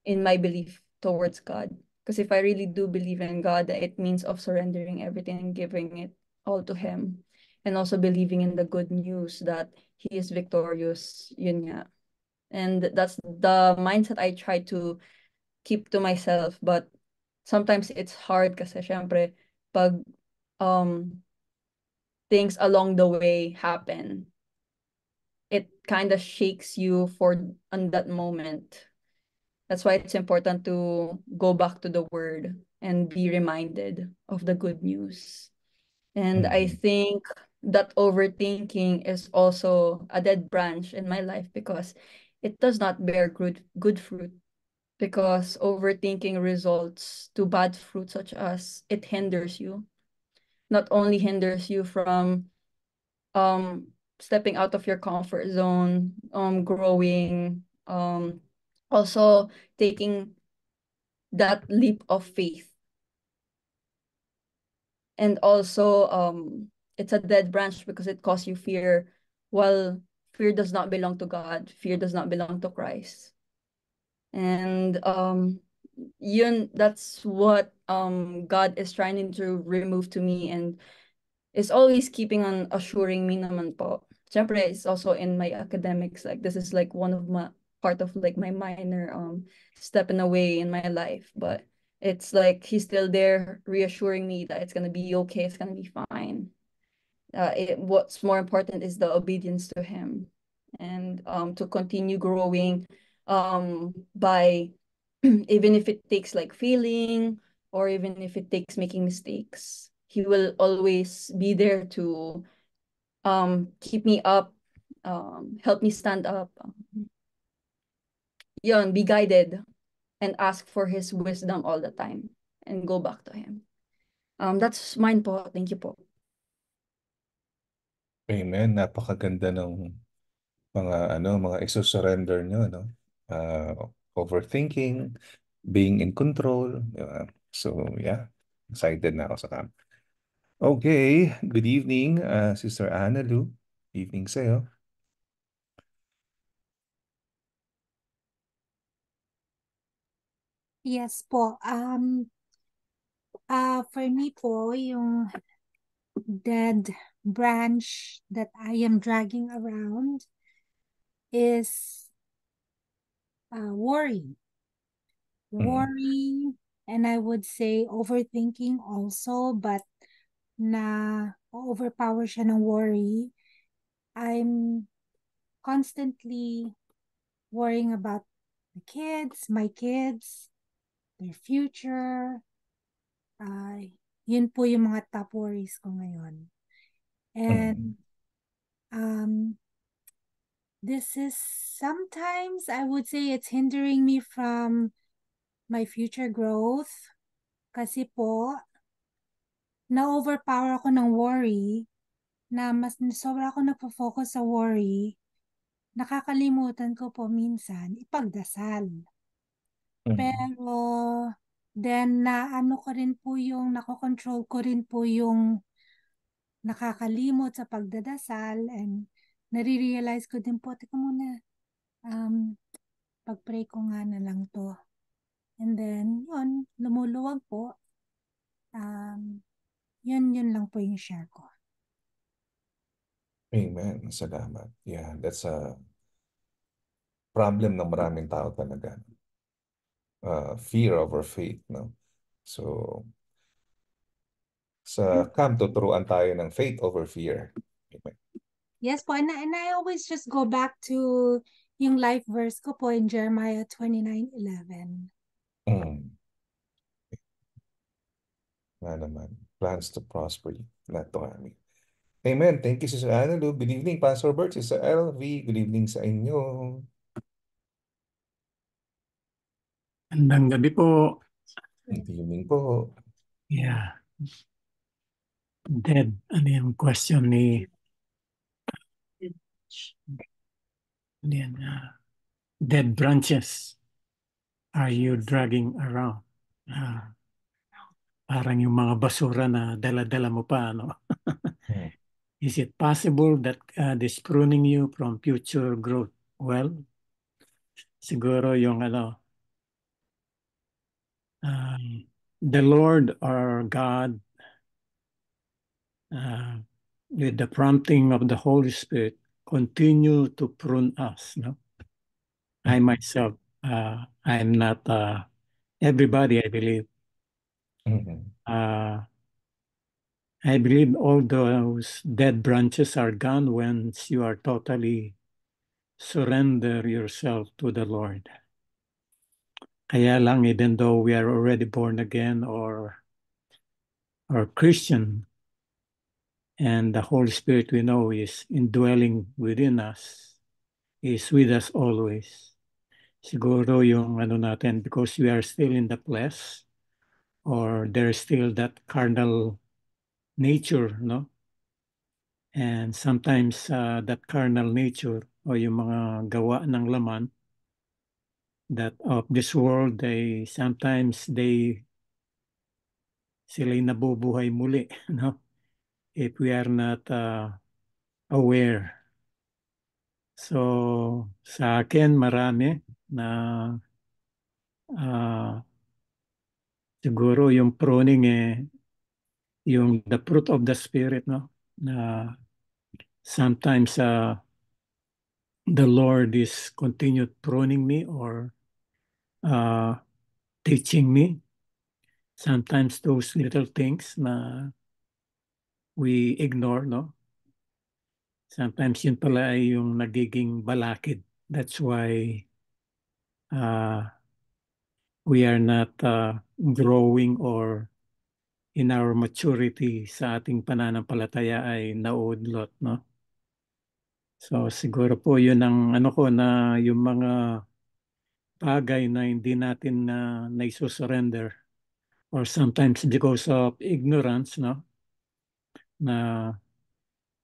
Speaker 3: in my belief towards God. Because if I really do believe in God, it means of surrendering everything and giving it all to Him and also believing in the good news that He is victorious. Yun nga. And that's the mindset I try to keep to myself. But sometimes it's hard kasi syempre pag um, things along the way happen, it kind of shakes you for on that moment. That's why it's important to go back to the word and be reminded of the good news. And mm-hmm. I think that overthinking is also a dead branch in my life because it does not bear good good fruit because overthinking results to bad fruit such as it hinders you not only hinders you from um stepping out of your comfort zone um growing um also taking that leap of faith and also um it's a dead branch because it causes you fear Well, fear does not belong to god fear does not belong to christ and um yun that's what um god is trying to remove to me and is always keeping on assuring me naman po syempre it's also in my academics like this is like one of my part of like my minor um stepping away in my life but it's like he's still there reassuring me that it's going to be okay it's going to be fine uh, it, what's more important is the obedience to him and um, to continue growing um, by [clears throat] even if it takes like failing or even if it takes making mistakes he will always be there to um, keep me up um, help me stand up um, be guided and ask for His wisdom all the time and go back to Him. Um, that's mine po. Thank you po.
Speaker 1: Amen. Napakaganda ng mga ano mga exosurrender nyo ano uh, overthinking being in control uh, so yeah excited na ako sa camp okay good evening uh, sister Ana Lou evening sa'yo
Speaker 6: Yes po. Um, uh, for me po, yung dead branch that I am dragging around is uh, ah, worry. Worry, mm. and I would say overthinking also, but na overpower siya ng worry. I'm constantly worrying about the kids, my kids, their future. Uh, yun po yung mga top worries ko ngayon. And mm-hmm. um, this is sometimes I would say it's hindering me from my future growth kasi po na-overpower ako ng worry na mas sobra ako nagpo-focus sa worry nakakalimutan ko po minsan ipagdasal. Mm-hmm. Pero then na ano ko rin po yung nakokontrol ko rin po yung nakakalimot sa pagdadasal and nare-realize ko din po, teka muna, um, pag-pray ko nga na lang to. And then, yun, lumuluwag po. Um, yun, yun lang po yung share ko.
Speaker 1: Amen. Salamat. Yeah, that's a problem ng maraming tao talaga uh, fear over faith. No? So, sa hmm. camp, tuturuan tayo ng faith over fear.
Speaker 6: Yes po, and, and I always just go back to yung life verse ko po in Jeremiah 29.11.
Speaker 1: Mm. Na naman, plans to prosper you, not to harm you. Amen. Thank you, Sister Analu. Good evening, Pastor Bert. Sister LV, good evening sa inyo. Magandang gabi po. Good evening po.
Speaker 2: Yeah.
Speaker 12: Deb, ano yung question ni... Ano yan? Uh, ah, dead branches are you dragging around? Uh, parang yung mga basura na dala-dala mo pa, ano? hmm. [laughs] Is it possible that uh, ah, this pruning you from future growth? Well, siguro yung ano, Um, the Lord our God, uh, with the prompting of the Holy Spirit, continue to prune us. No, I myself, uh, I am not uh, everybody. I believe. Mm -hmm. I believe all those dead branches are gone once you are totally surrender yourself to the Lord. Kaya lang, even though we are already born again or, or Christian, and the Holy Spirit we know is indwelling within us, is with us always. Siguro yung ano natin, because we are still in the flesh, or there is still that carnal nature, no? And sometimes uh, that carnal nature o yung mga gawa ng laman that of this world they sometimes they sila'y nabubuhay muli [laughs] no if we are not uh, aware so sa akin marami na uh, siguro yung pruning eh yung the fruit of the spirit no na sometimes uh, the Lord is continued pruning me or uh, teaching me sometimes those little things na we ignore, no? Sometimes yun pala ay yung nagiging balakid. That's why uh, we are not uh, growing or in our maturity sa ating pananampalataya ay nauudlot, no? So siguro po yun ang ano ko na yung mga bagay na hindi natin na uh, naisosurrender or sometimes because of ignorance no na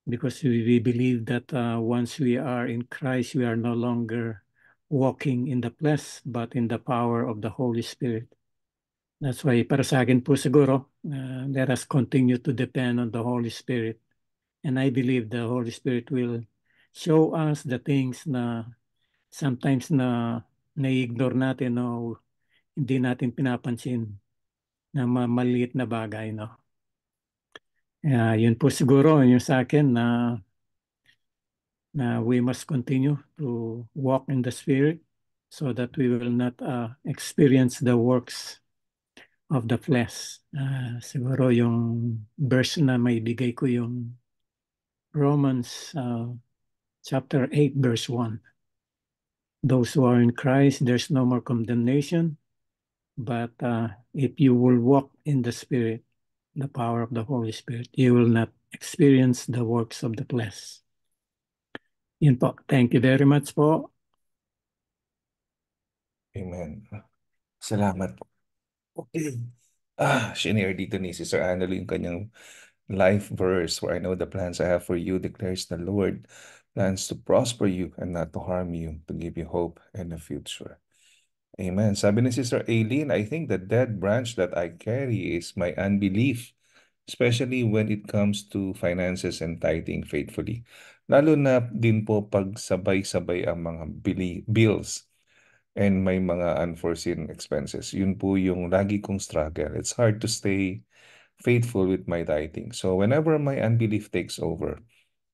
Speaker 12: because we, we believe that uh, once we are in Christ we are no longer walking in the flesh but in the power of the Holy Spirit that's why para sa akin po siguro uh, let us continue to depend on the Holy Spirit and I believe the Holy Spirit will show us the things na sometimes na nai-ignore natin o hindi natin pinapansin na maliit na bagay, no? Uh, yun po siguro yung sa akin na na we must continue to walk in the spirit so that we will not uh, experience the works of the flesh. Uh, siguro yung verse na may bigay ko yung Romans uh, chapter 8 verse 1 those who are in Christ, there's no more condemnation. But uh, if you will walk in the Spirit, the power of the Holy Spirit, you will not experience the works of the flesh. Yun po. Thank you very much po.
Speaker 1: Amen. Salamat po. Okay. Ah, shinare dito ni Sister Annalyn yung kanyang life verse where I know the plans I have for you declares the Lord plans to prosper you and not to harm you, to give you hope and a future. Amen. Sabi ni Sister Aileen, I think the dead branch that I carry is my unbelief, especially when it comes to finances and tithing faithfully. Lalo na din po pag sabay-sabay ang mga bills and may mga unforeseen expenses. Yun po yung lagi kong struggle. It's hard to stay faithful with my tithing. So whenever my unbelief takes over,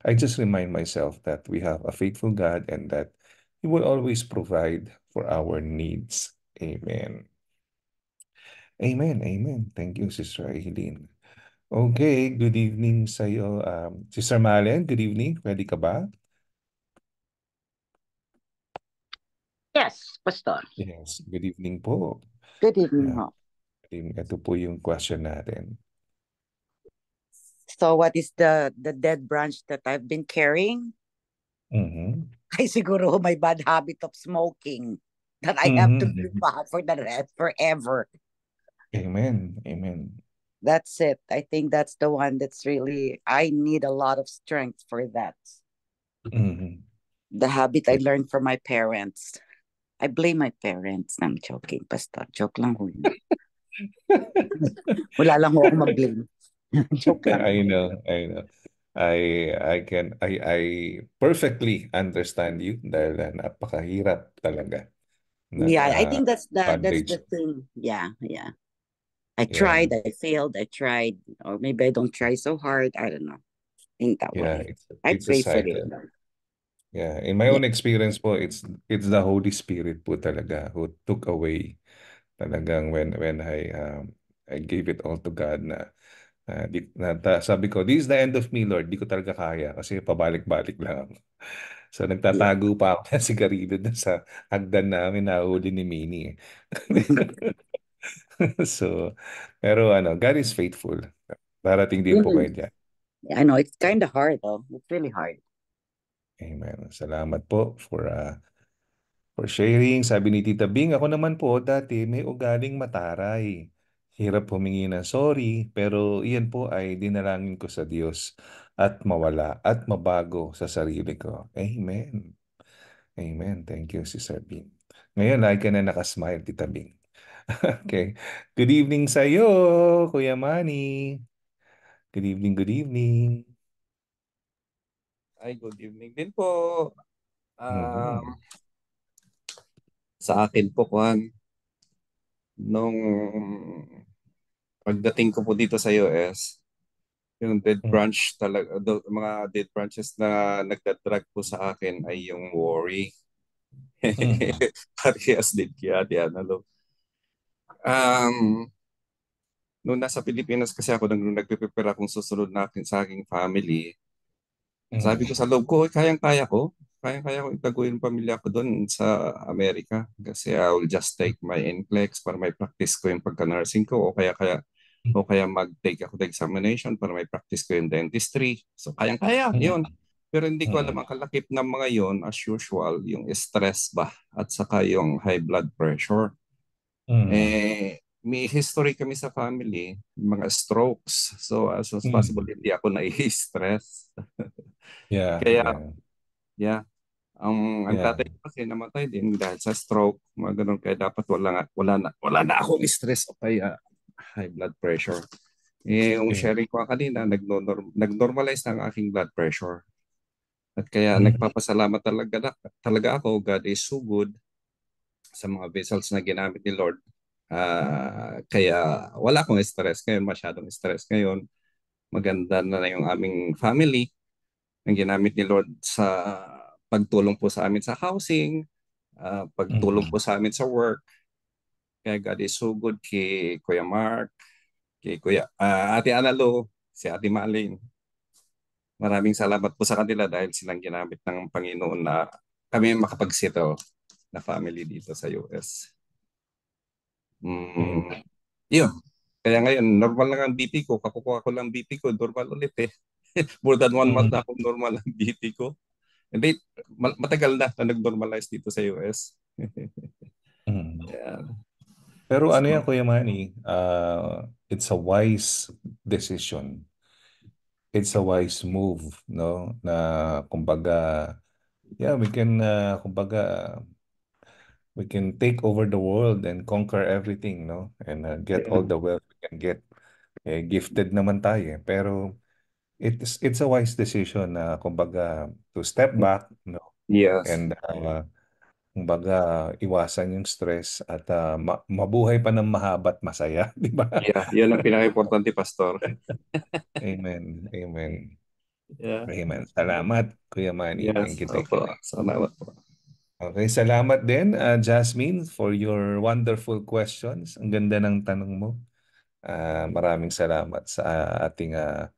Speaker 1: I just remind myself that we have a faithful God and that He will always provide for our needs. Amen. Amen, amen. Thank you, Sister Aileen. Okay, good evening sa iyo. Um, Sister Malen, good evening. Pwede ka ba?
Speaker 2: Yes, Pastor.
Speaker 1: Yes, good evening po. Good evening uh, po. Ito po yung question natin.
Speaker 11: So what is the the dead branch that I've been carrying? Mm-hmm. Ay siguro my bad habit of smoking that I mm-hmm. have to live mm-hmm. bad for the rest forever.
Speaker 1: Amen. Amen.
Speaker 11: That's it. I think that's the one that's really I need a lot of strength for that. Mm-hmm. The habit I learned from my parents. I blame my parents. I'm joking,
Speaker 1: Pastor. Joke lang ho. [laughs]
Speaker 11: Wala lang ho akong mag-blame.
Speaker 1: [laughs] Joke lang. I know, I know. I I can I I perfectly understand you dahil na napakahirap talaga. Na, yeah, I think that's the
Speaker 11: bondage. that's the thing. Yeah, yeah. I yeah. tried, I failed, I tried, or maybe I don't try so hard. I don't know. I think that yeah, way. It's, I it's pray for it.
Speaker 1: Yeah, in my yeah. own experience po, it's it's the Holy Spirit po talaga who took away talagang when when I um I gave it all to God na Uh, di, na, sabi ko, this is the end of me, Lord. Di ko talaga kaya kasi pabalik-balik lang ako. [laughs] So nagtatago yeah. pa ako [laughs] ng sigarilyo na sa hagdan namin na huli ni Minnie. Eh. [laughs] so, pero ano, God is faithful. Darating din po kayo mm-hmm. dyan.
Speaker 11: I know, it's kind of hard though. It's really hard.
Speaker 1: Amen. Salamat po for uh, for sharing. Sabi ni Tita Bing, ako naman po dati may ugaling mataray. Hirap humingi ng sorry, pero iyan po ay dinalangin ko sa Diyos at mawala at mabago sa sarili ko. Amen. Amen. Thank you, Sister Bing. Ngayon, lagi ka na nakasmile, Tita Bing. [laughs] okay. Good evening sa iyo, Kuya Manny. Good evening, good evening.
Speaker 10: Hi, good evening din po. Mm-hmm. Um, mm-hmm. Sa akin po, Juan, nung pagdating ko po dito sa US, yung dead hmm. branch talaga, the, mga dead branches na nagdadrag po sa akin ay yung worry. Hmm. [laughs] Parehas din kaya di ano. Um, nung nasa Pilipinas kasi ako, nung nagpe-prepare akong susunod na akin, sa aking family, mm sabi ko sa loob ko, kayang-kaya ko. Kayang-kaya ko itaguin yung pamilya ko doon sa Amerika. Kasi I will just take my NCLEX para may practice ko yung pagka-nursing ko o kaya-kaya o kaya mag-take ako ng examination para may practice ko yung dentistry. So, kayang-kaya, mm-hmm. yun. Pero hindi ko alam mm-hmm. ang kalakip ng mga yon as usual, yung stress ba at saka yung high blood pressure. Mm. Eh, may history kami sa family, mga strokes. So as as possible, mm. hindi ako [laughs] nai-stress. yeah. Kaya, yeah. yeah. Ang, ang tatay ko kasi namatay din dahil sa stroke, mga ganun. Kaya dapat wala, na, wala, na, wala na akong stress o kaya high blood pressure. Eh, yung okay. sharing ko kanina, nag-normalize na ang aking blood pressure. At kaya mm-hmm. nagpapasalamat talaga, na, talaga ako, God is so good sa mga vessels na ginamit ni Lord. Uh, kaya wala akong stress ngayon, masyadong stress ngayon. Maganda na, na yung aming family ang ginamit ni Lord sa pagtulong po sa amin sa housing, uh, pagtulong mm-hmm. po sa amin sa work, Kay God is so good kay Kuya Mark, kay Kuya uh, Ate Analo, si Ate Malin. Maraming salamat po sa kanila dahil silang ginamit ng Panginoon na kami makapagsito na family dito sa US. Mm. Yun. Kaya ngayon, normal lang ang BP ko. Kakukuha ko lang BP ko. Normal ulit eh. [laughs] More than one month na akong normal ang BP ko. Hindi, matagal na na nag-normalize dito sa US. [laughs] Hmm. yeah.
Speaker 1: Pero ano yan, Kuya Manny, uh, it's a wise decision. It's a wise move, no? Na kumbaga, yeah, we can, uh, kumbaga, we can take over the world and conquer everything, no? And uh, get all the wealth we can get. Eh, gifted naman tayo. eh. Pero it's, it's a wise decision na kumbaga to step mm. back, no? Yes. And uh, Kumbaga, iwasan yung stress at ah, ma- mabuhay pa ng mahaba't masaya, [laughs] di ba? Yeah, yan ang pinaka-importante, Pastor. [laughs] Amen. Amen. Yeah. Amen. Salamat, Kuya Manny. Yes, Thank you. opo. Salamat po. Okay, salamat din, ah, Jasmine, for your wonderful questions. Ang ganda ng tanong mo. Ah, maraming salamat sa ating uh,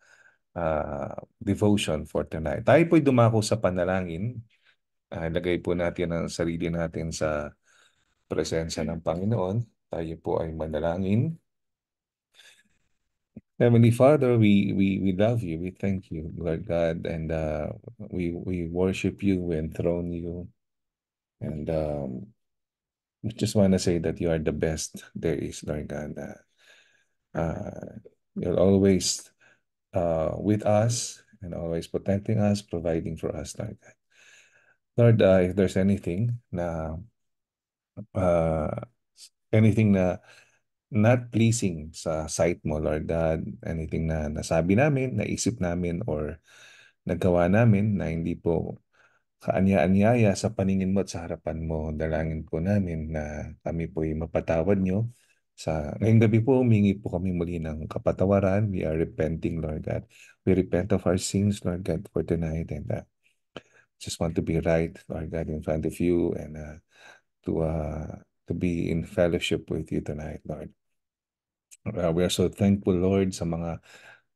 Speaker 1: ah, devotion for tonight. Tayo po'y dumako sa panalangin uh, ilagay po natin ang sarili natin sa presensya ng Panginoon. Tayo po ay manalangin. Heavenly Father, we, we, we love you. We thank you, Lord God, and uh, we, we worship you, we enthrone you. And um, we just want to say that you are the best there is, Lord God. Uh, uh, you're always uh, with us and always protecting us, providing for us, Lord God. Lord, uh, if there's anything na uh, anything na not pleasing sa sight mo, Lord, God, anything na nasabi namin, naisip namin, or nagawa namin na hindi po kaanya-anyaya sa paningin mo at sa harapan mo, dalangin po namin na kami po'y mapatawad nyo. Sa, ngayong gabi po, humingi po kami muli ng kapatawaran. We are repenting, Lord God. We repent of our sins, Lord God, for tonight. And uh, just want to be right or God in front of you and uh, to uh, to be in fellowship with you tonight, Lord. Uh, we are so thankful, Lord, sa mga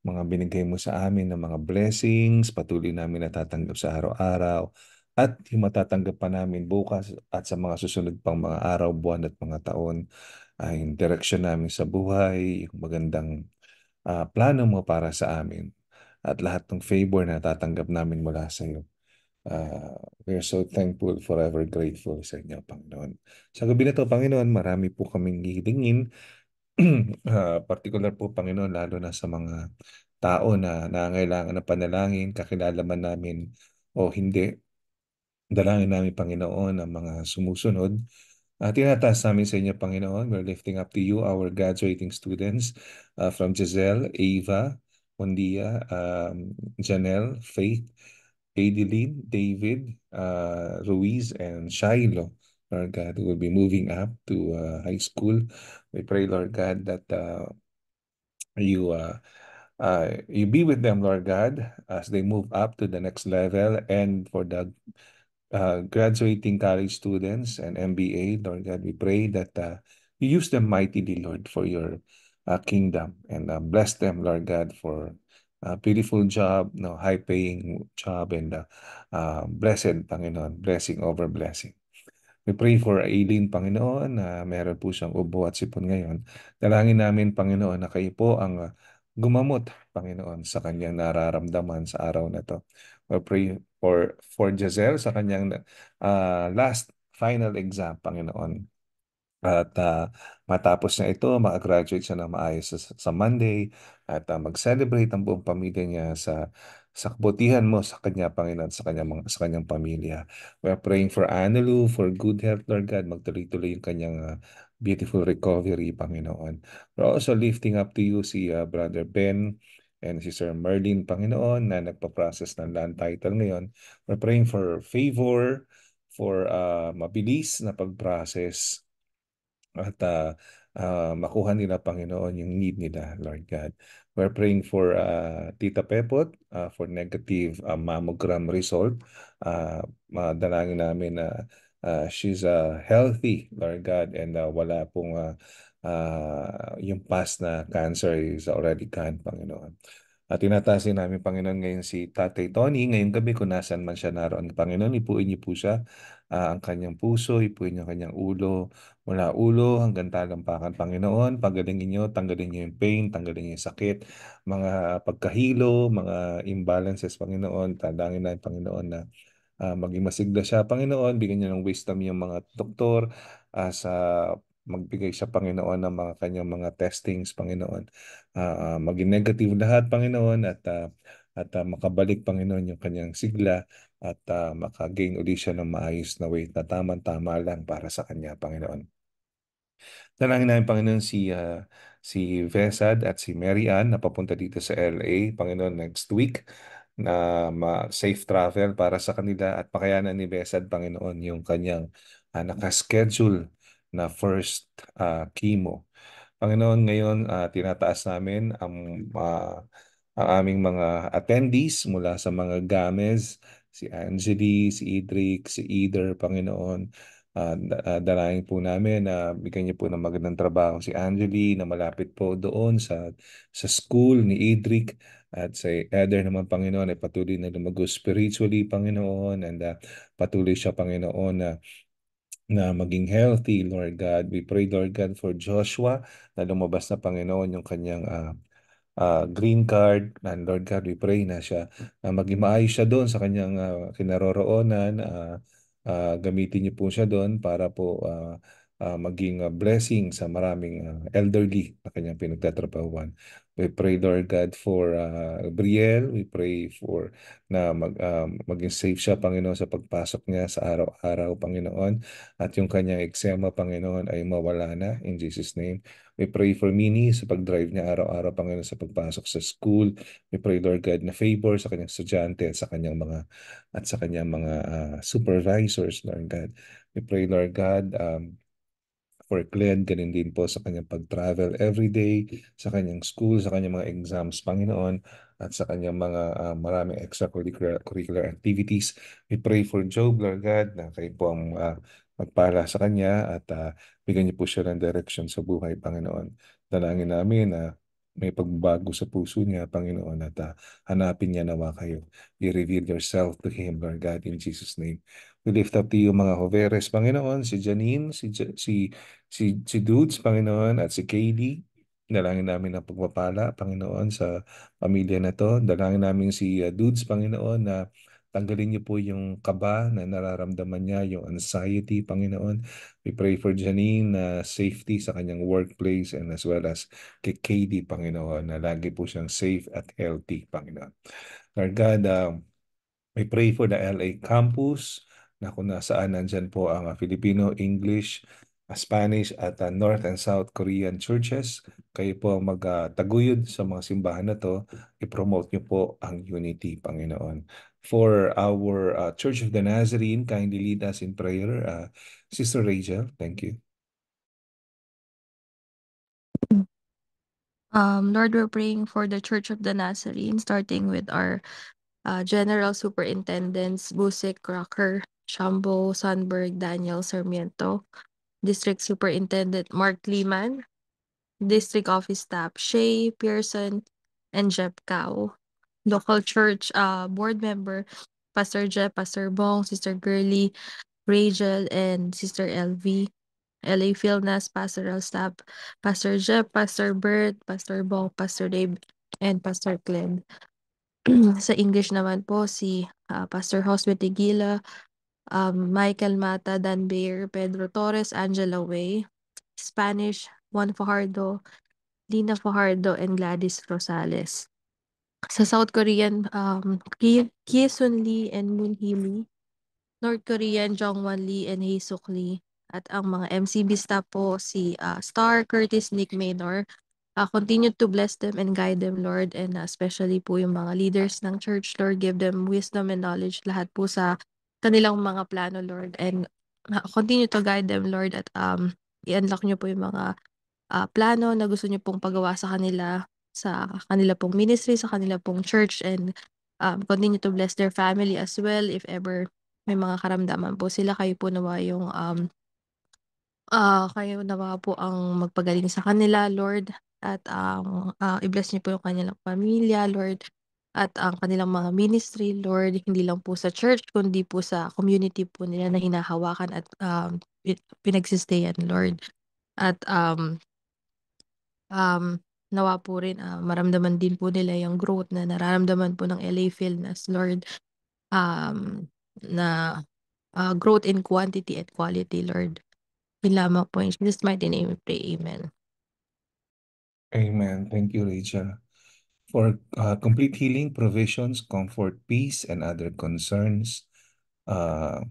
Speaker 1: mga binigay mo sa amin ng mga blessings, patuloy namin natatanggap sa araw-araw at yung matatanggap pa namin bukas at sa mga susunod pang mga araw, buwan at mga taon ay uh, direksyon namin sa buhay, yung magandang uh, plano mo para sa amin at lahat ng favor na natatanggap namin mula sa iyo. Uh, we are so thankful, forever grateful sa inyo, Panginoon. Sa gabi na to, Panginoon, marami po kaming hihilingin. uh, [clears throat] particular po, Panginoon, lalo na sa mga tao na nangailangan na panalangin, kakilala man namin o hindi. Dalangin namin, Panginoon, ang mga sumusunod. Uh, tinataas namin sa inyo, Panginoon. We're lifting up to you our graduating students uh, from Giselle, Ava, Mondia, um, Janelle, Faith, Adeline, David, uh, Ruiz, and Shiloh. Lord God, will be moving up to uh, high school. We pray, Lord God, that uh, you uh, uh, you be with them, Lord God, as they move up to the next level and for the uh, graduating college students and MBA, Lord God, we pray that uh, you use them mightily, Lord, for your uh, kingdom and uh, bless them, Lord God, for uh, ah, beautiful job, no, high paying job and uh, uh, blessed Panginoon, blessing over blessing. We pray for Aileen, Panginoon, na uh, meron po siyang ubo at sipon ngayon. Dalangin namin, Panginoon, na kayo po ang gumamot, Panginoon, sa kanyang nararamdaman sa araw na ito. We pray for, for Giselle sa kanyang uh, last final exam, Panginoon. At uh, Matapos niya ito, makagraduate siya ng maayos sa, sa Monday at uh, mag-celebrate ang buong pamilya niya sa sa kabutihan mo sa kanya, Panginoon, sa kanya mga, sa kanyang pamilya. We are praying for Analu, for good health, Lord God. Magtuloy-tuloy yung kanyang uh, beautiful recovery, Panginoon. We're also lifting up to you si uh, Brother Ben, and si Sir Merlin Panginoon na nagpa-process ng land title ngayon. We're praying for favor, for uh, mabilis na pag-process at uh, uh, makuha nila Panginoon yung need nila, Lord God. We're praying for uh, Tita Pepot uh, for negative uh, mammogram result. Uh, dalangin namin na uh, uh, she's uh, healthy, Lord God, and uh, wala pong uh, uh, yung past na cancer is already gone, Panginoon. At tinatasin namin, Panginoon, ngayon si Tatay Tony, ngayong gabi kung nasan man siya naroon. Panginoon, ipuin niyo po siya uh, ang kanyang puso, ipuin niyo ang kanyang ulo, mula ulo hanggang talampakan. Panginoon, pagalingin niyo, tanggalin niyo yung pain, tanggalin niyo yung sakit, mga pagkahilo, mga imbalances, Panginoon. Tandangin na Panginoon, na uh, maging masigla siya. Panginoon, bigyan niyo ng wisdom yung mga doktor uh, sa magbigay siya, Panginoon, ng mga kanyang mga testings, Panginoon. Uh, uh, maging negative lahat, Panginoon, at uh, at uh, makabalik, Panginoon, yung kanyang sigla at uh, makagain uli siya ng maayos na weight na tamang-tama lang para sa kanya, Panginoon. Dalangin namin, Panginoon, si, uh, si Vesad at si Mary na papunta dito sa LA, Panginoon, next week na ma- safe travel para sa kanila at pakayanan ni Vesad, Panginoon, yung kanyang uh, nakaschedule na first uh, chemo. Panginoon, ngayon uh, tinataas namin ang, uh, ang aming mga attendees mula sa mga GAMES si Angeli, si Idric, si Eder, Panginoon. Uh, ah, uh, ah, dalayan po namin na uh, bigyan niyo po ng magandang trabaho si Angeli na malapit po doon sa sa school ni Idric at sa Eder naman Panginoon ay patuloy na lumago spiritually Panginoon and uh, patuloy siya Panginoon na uh, na maging healthy, Lord God. We pray, Lord God, for Joshua na lumabas na Panginoon yung kanyang uh, uh, green card, and Lord God, we pray na siya na maging maayos siya doon sa kanyang uh, kinaroroonan. Uh, uh, gamitin niyo po siya doon para po uh, uh, maging uh, blessing sa maraming uh, elderly na kanyang pinagtatrabahuan. We pray, Lord God, for uh, Brielle. We pray for na mag, uh, maging safe siya, Panginoon, sa pagpasok niya sa araw-araw, Panginoon. At yung kanyang eksema, Panginoon, ay mawala na. In Jesus' name, may pray for Mini sa pag-drive niya araw-araw, Panginoon, sa pagpasok sa school. May pray, Lord God, na favor sa kanyang estudyante at sa kanyang mga at sa kanyang mga uh, supervisors, Lord God. May pray, Lord God, um, for Glenn, ganun din po sa kanyang pag-travel every day, sa kanyang school, sa kanyang mga exams, Panginoon, at sa kanyang mga uh, maraming extracurricular activities. We pray for Job, Lord God, na kayo po ang uh, magpala sa Kanya at uh, bigyan niyo po siya ng direction sa buhay, Panginoon. Dalangin namin na uh, may pagbabago sa puso niya, Panginoon, at uh, hanapin niya nawa kayo. You reveal yourself to Him, Lord God, in Jesus' name. We lift up to you mga Hoveres, Panginoon, si Janine, si, si, si, si Dudes, Panginoon, at si Kaylee, Dalangin namin ang pagpapala, Panginoon, sa pamilya na to. Dalangin namin si uh, Dudes, Panginoon, na uh, Tanggalin niyo po yung kaba na nararamdaman niya, yung anxiety, Panginoon. We pray for Janine na uh, safety sa kanyang workplace and as well as kay Katie, Panginoon, na lagi po siyang safe at healthy, Panginoon. Lord God, uh, we pray for the LA campus na kung nasaan nandyan po ang ah, Filipino, English, ah, Spanish at uh, North and South Korean churches. Kayo po ang magtaguyod uh, sa mga simbahan na to. I-promote niyo po ang unity, Panginoon. for our uh, Church of the Nazarene. Kindly lead us in prayer. Uh, Sister Rachel, thank you.
Speaker 4: Um, Lord, we're praying for the Church of the Nazarene, starting with our uh, General Superintendents Busek, Crocker, Shambo, Sandberg, Daniel, Sarmiento, District Superintendent Mark Lehman, District Office Staff Shay, Pearson, and Jeb Cao, local church uh, board member, Pastor Jeff, Pastor Bong, Sister Girly, Rachel, and Sister LV. LA Philnas, Pastoral Staff, Pastor Jeff, Pastor Bert, Pastor Bong, Pastor Dave, and Pastor Clem. [clears throat] sa English naman po, si uh, Pastor Josue Tigila, um, Michael Mata, Dan Bayer, Pedro Torres, Angela Way. Spanish, Juan Fajardo, Lina Fajardo, and Gladys Rosales. Sa South Korean, um, Ki, Ki Sun Lee and Moon Hee Lee. North Korean, Jongwon Lee and Hee Suk Lee. At ang mga MC Bista po, si uh, Star Curtis Nick Maynor. Uh, continue to bless them and guide them, Lord. And uh, especially po yung mga leaders ng church, Lord. Give them wisdom and knowledge lahat po sa kanilang mga plano, Lord. And uh, continue to guide them, Lord. At um, i-unlock nyo po yung mga uh, plano na gusto nyo pong pagawa sa kanila sa kanila pong ministry, sa kanila pong church and um, continue to bless their family as well if ever may mga karamdaman po sila kayo po nawa yung um uh, kayo nawa po ang magpagaling sa kanila Lord at um, uh, i-bless niyo po yung kanilang pamilya Lord at ang kanilang mga ministry Lord hindi lang po sa church kundi po sa community po nila na hinahawakan at um, pinagsistayan Lord at um um Nawa po rin, ah, maramdaman din po nila yung growth na nararamdaman po ng LA Fitness Lord, um, na, ah, growth in quantity and quality, Lord. Yun lamang po. In Jesus' mighty name we pray. Amen.
Speaker 1: Amen. Thank you, Rachel. For uh, complete healing, provisions, comfort, peace, and other concerns, uh,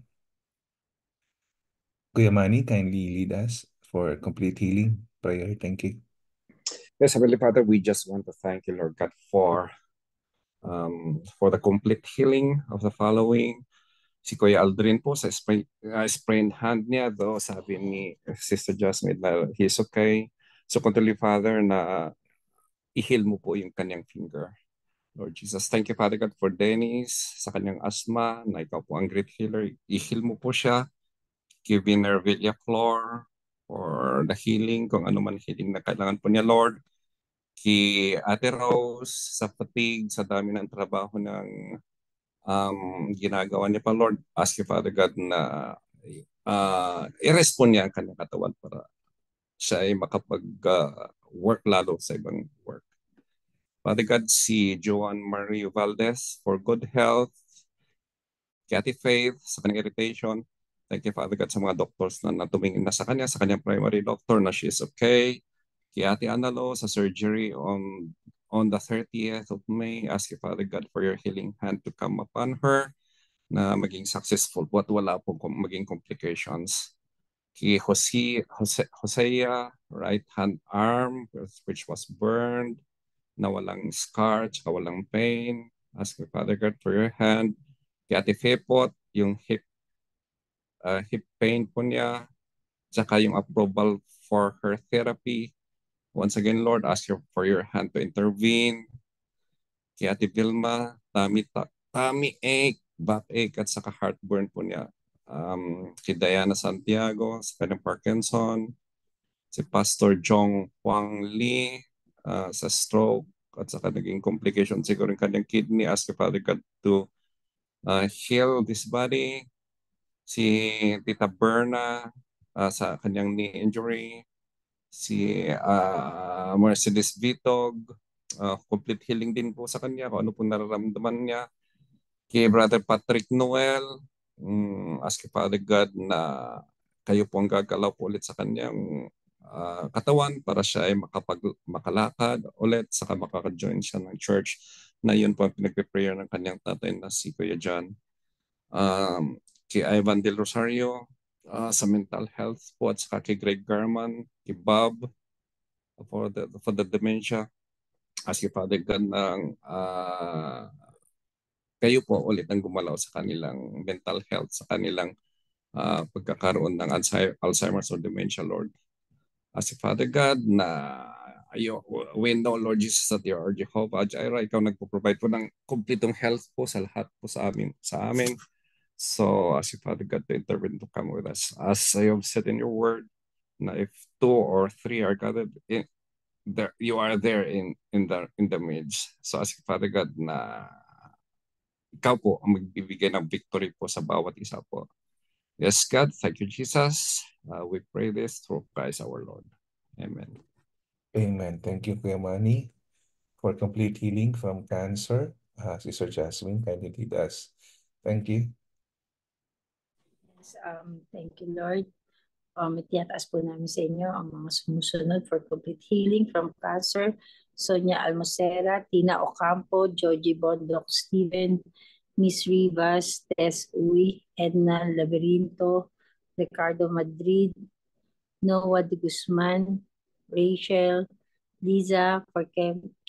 Speaker 1: Kuya Manny, kindly lead us for complete healing
Speaker 10: prayer. Thank you. Yes, Heavenly Father, we just want to thank you, Lord God, for um, for the complete healing of the following. Si Kuya Aldrin po sa sprain, uh, sprained hand niya, though sabi ni Sister Jasmine na he's okay. So, Controlly Father, na uh, ihil mo po yung kanyang finger. Lord Jesus, thank you, Father God, for Dennis, sa kanyang asthma, na ikaw po ang great healer. Ihil mo po siya. Give Nervilia Flor, for the healing, kung ano man healing na kailangan po niya, Lord. Kay Ate Rose, sa fatigue, sa dami ng trabaho ng um, ginagawa niya pa, Lord. Ask you, Father God, na uh, i-respond niya ang kanyang katawan para siya ay makapag-work ah, uh, lalo sa ibang work. Father God, si Joan Marie Valdez for good health, Kathy Faith sa kanyang irritation, Thank you, Father God, sa mga doctors na natumingin na sa kanya, sa kanyang primary doctor na she is okay. Kay Ate Analo sa surgery on on the 30th of May. Ask you, Father God, for your healing hand to come upon her na maging successful but wala pong maging complications. Kay Jose, Jose, Hosea, right hand arm which was burned, na walang scar, tsaka walang pain. Ask you, Father God, for your hand. Kay Ate Fepot, yung hip uh, hip pain po niya, saka yung approval for her therapy. Once again, Lord, ask you for your hand to intervene. Kay Ate Vilma, tummy, ta- tummy ache, back ache, at saka heartburn po niya. Um, kay Diana Santiago, sa kanyang Parkinson, si Pastor Jong Huang Lee uh, ah, sa stroke, at saka naging complication siguro yung kanyang kidney. Ask your Father God to uh, heal this body si Tita Berna uh, sa kanyang knee injury, si uh, Mercedes Vitog, uh, complete healing din po sa kanya kung ano po nararamdaman niya. Kay Brother Patrick Noel, um, ask you Father God na kayo po ang gagalaw po ulit sa kanyang uh, katawan para siya ay makapag, makalakad ulit saka makaka-join siya ng church na yun po ang pinagpe-prayer ng kanyang tatay na si Kuya John. Um, kay Ivan Del Rosario, uh, sa mental health po at saka kay Greg Garman, kay Bob for the, for the dementia. As kay Father God ng uh, ah, kayo po ulit ang gumalaw sa kanilang mental health, sa kanilang uh, pagkakaroon ng Alzheimer's or dementia, Lord. As si Father God, na ayo, we know, Lord Jesus, that you are Jehovah Jireh. Ikaw nagpo-provide po ng kompletong health po sa lahat po sa amin. Sa amin. So as you had God to intervene to come with us. As you have said in your word, now if two or three are gathered, in, there, you are there in, in, the, in the midst. So as Father God na ikaw po ang magbibigay ng victory po sa bawat isa po. Yes, God. Thank you, Jesus. Uh, we pray this through Christ our Lord. Amen.
Speaker 1: Amen. Thank you, Kuya Manny, for complete healing from cancer. Uh, Sister Jasmine kindly lead us. Thank you.
Speaker 9: Yes, um, thank you, Lord. Um, itinataas po namin sa inyo ang mga sumusunod for complete healing from cancer. Sonia Almosera, Tina Ocampo, Georgie Bondoc, Steven, Miss Rivas, Tess Uy, Edna Laberinto, Ricardo Madrid, Noah de Guzman, Rachel, Liza for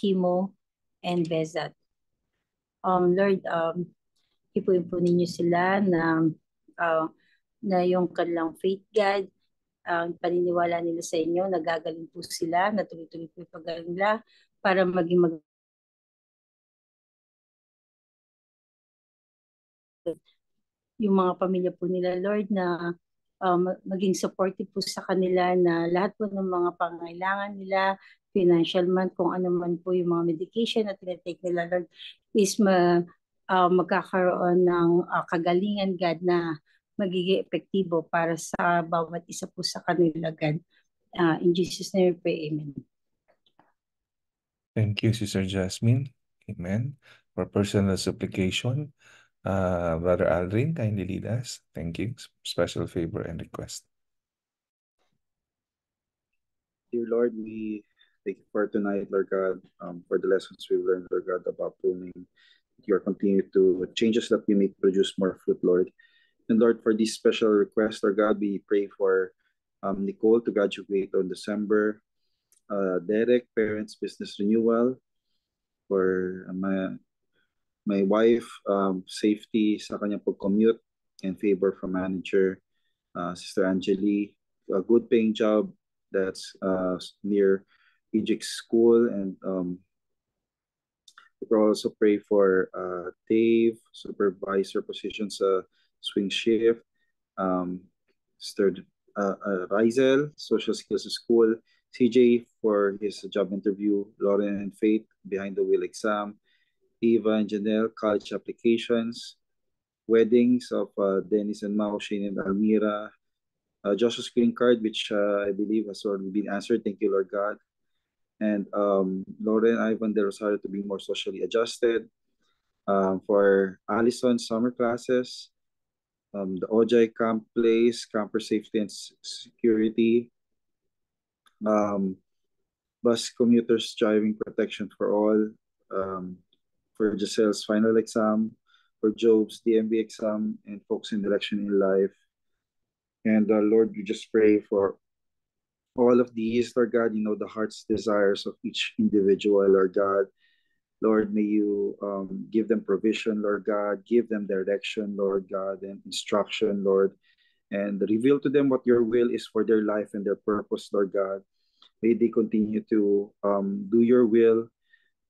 Speaker 9: chemo, and Bezat. Um, Lord, um, ipuin po ninyo sila na uh, na yung kanilang faith guide, ang paniniwala nila sa inyo, nagagaling po sila, natuloy-tuloy po yung pagaling nila para maging mag yung mga pamilya po nila, Lord, na um, maging supportive po sa kanila na lahat po ng mga pangailangan nila, financial man, kung ano man po yung mga medication na tinatake nila, Lord, is ma, uh, magkakaroon ng uh, kagalingan, God, na magiging epektibo para sa bawat isa po sa kanila God. Uh, in Jesus name we pray. Amen.
Speaker 1: Thank you, Sister Jasmine. Amen. For personal supplication, uh, Brother Aldrin, kindly lead us. Thank you. Special favor and request.
Speaker 2: Dear Lord, we thank you for tonight, Lord God, um, for the lessons we've learned, Lord God, about pruning. Your continue to changes that we may produce more fruit, Lord. And Lord, for this special request, Lord God, we pray for um, Nicole to graduate on December, uh, Derek, parents' business renewal, for uh, my, my wife, um, safety sa kanyang commute and favor from manager, uh, Sister Angeli, a good paying job that's uh, near Egypt School, and um, we also pray for uh, Dave, supervisor position swing shift, um, Sturd uh, uh, Social Skills School, CJ for his job interview, Lauren and Faith, Behind the Wheel exam, Eva and Janelle, college applications, weddings of uh, Dennis and Mao, Shane and Almira, uh, Joshua's green card, which uh, I believe has already been answered. Thank you, Lord God. And um, Lauren Ivan De Rosario to be more socially adjusted. Um, for Allison summer classes, um, the OJ camp place, camper safety and security, um, bus commuters driving protection for all, um, for Giselle's final exam, for Job's DMV exam, and folks in direction in life. And uh, Lord, we just pray for all of these, Lord God, you know, the heart's desires of each individual, Lord God. Lord, may you um, give them provision, Lord God. Give them direction, Lord God, and instruction, Lord. And reveal to them what your will is for their life and their purpose, Lord God. May they continue to um, do your will,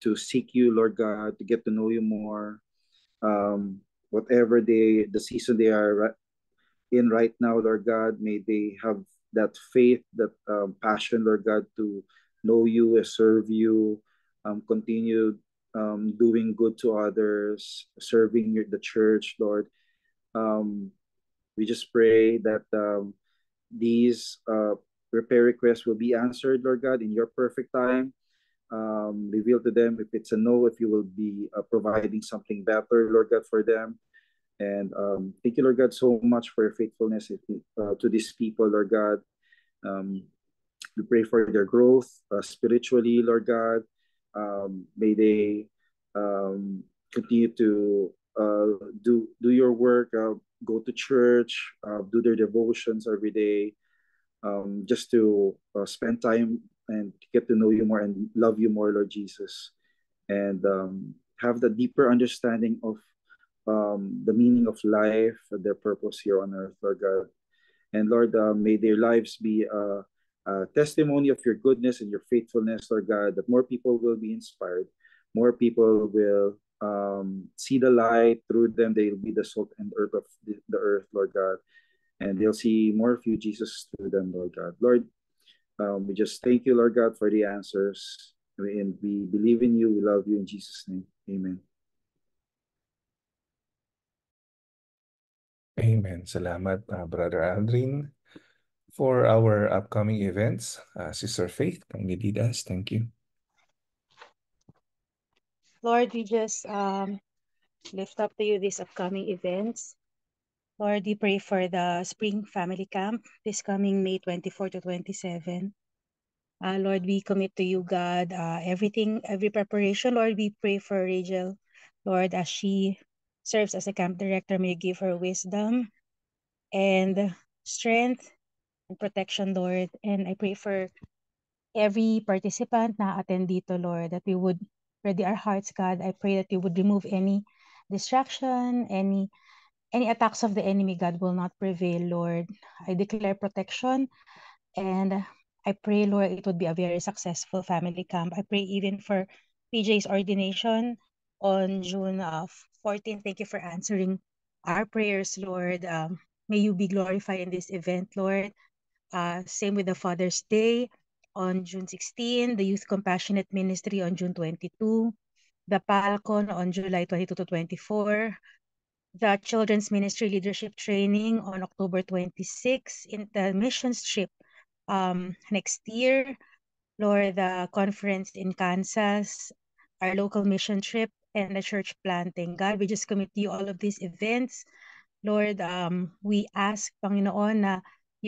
Speaker 2: to seek you, Lord God, to get to know you more. Um, whatever they, the season they are in right now, Lord God, may they have that faith, that um, passion, Lord God, to know you and serve you. Um, continue um, doing good to others, serving your, the church, Lord. Um, we just pray that um, these uh, repair requests will be answered, Lord God, in your perfect time. Um, reveal to them if it's a no, if you will be uh, providing something better, Lord God, for them. And um, thank you, Lord God, so much for your faithfulness uh, to these people, Lord God. Um, we pray for their growth uh, spiritually, Lord God, um, may they um, continue to uh, do do your work, uh, go to church, uh, do their devotions every day, um, just to uh, spend time and get to know you more and love you more, Lord Jesus, and um, have the deeper understanding of um, the meaning of life, their purpose here on earth, Lord God. And Lord, uh, may their lives be uh, testimony of your goodness and your faithfulness, Lord God, that more people will be inspired, more people will um, see the light through them. They'll be the salt and earth of the, the earth, Lord God, and they'll see more of you, Jesus, through them, Lord God. Lord, um, we just thank you, Lord God, for the answers, and we believe in you. We love you in Jesus' name. Amen.
Speaker 1: Amen. Salamat, uh, Brother Aldrin for our upcoming events. Uh, Sister Faith, kindly lead us. Thank you.
Speaker 8: Lord, we just um, lift up to you these upcoming events. Lord, we pray for the Spring Family Camp this coming May 24 to 27. Uh, Lord, we commit to you, God, uh, everything, every preparation. Lord, we pray for Rachel. Lord, as she serves as a camp director, may you give her wisdom and strength and protection, Lord. And I pray for every participant na attend dito, Lord, that we would ready our hearts, God. I pray that you would remove any distraction, any any attacks of the enemy, God, will not prevail, Lord. I declare protection and I pray, Lord, it would be a very successful family camp. I pray even for PJ's ordination on June of uh, 14. Thank you for answering our prayers, Lord. Um, may you be glorified in this event, Lord. Uh, same with the Father's Day on June 16, the Youth Compassionate Ministry on June 22, the Palcon on July 22 to 24, the Children's Ministry Leadership Training on October 26, in the missions trip um, next year, Lord, the conference in Kansas, our local mission trip, and the church planting. God, we just commit to you all of these events. Lord, um, we ask, Panginoon, na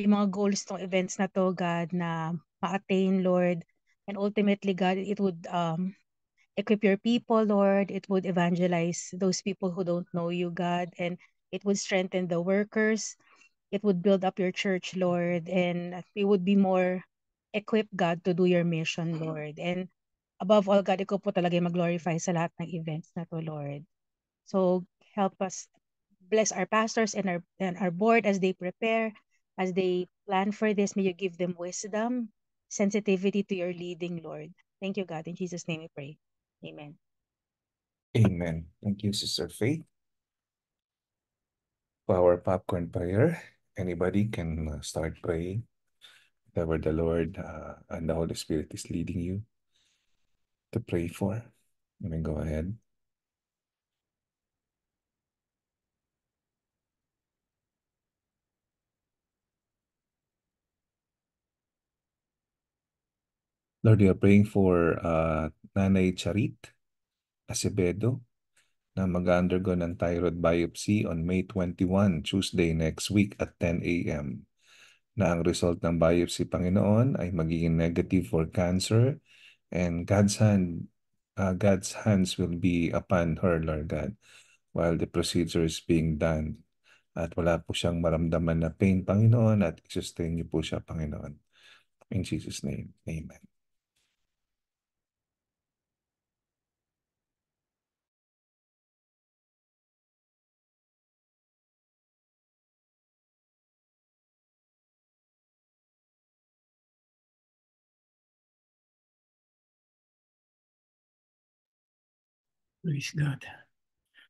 Speaker 8: yung mga goals ng events na to, God, na ma-attain, Lord. And ultimately, God, it would um, equip your people, Lord. It would evangelize those people who don't know you, God. And it would strengthen the workers. It would build up your church, Lord. And we would be more equipped, God, to do your mission, Lord. And above all, God, ikaw po talaga mag-glorify sa lahat ng events na to, Lord. So, help us bless our pastors and our, and our board as they prepare As they plan for this, may you give them wisdom, sensitivity to your leading, Lord. Thank you, God. In Jesus' name we pray. Amen.
Speaker 1: Amen. Thank you, Sister Faith. For our popcorn prayer, anybody can uh, start praying whatever the Lord uh, and the Holy Spirit is leading you to pray for. Let me go ahead. Lord, we are praying for uh, Nanay Charit Acevedo na mag-undergo ng thyroid biopsy on May 21, Tuesday next week at 10 a.m. na ang result ng biopsy, Panginoon, ay magiging negative for cancer and God's hand uh, God's hands will be upon her, Lord God, while the procedure is being done. At wala po siyang maramdaman na pain, Panginoon, at sustain niyo po siya, Panginoon. In Jesus' name, Amen.
Speaker 2: Praise God.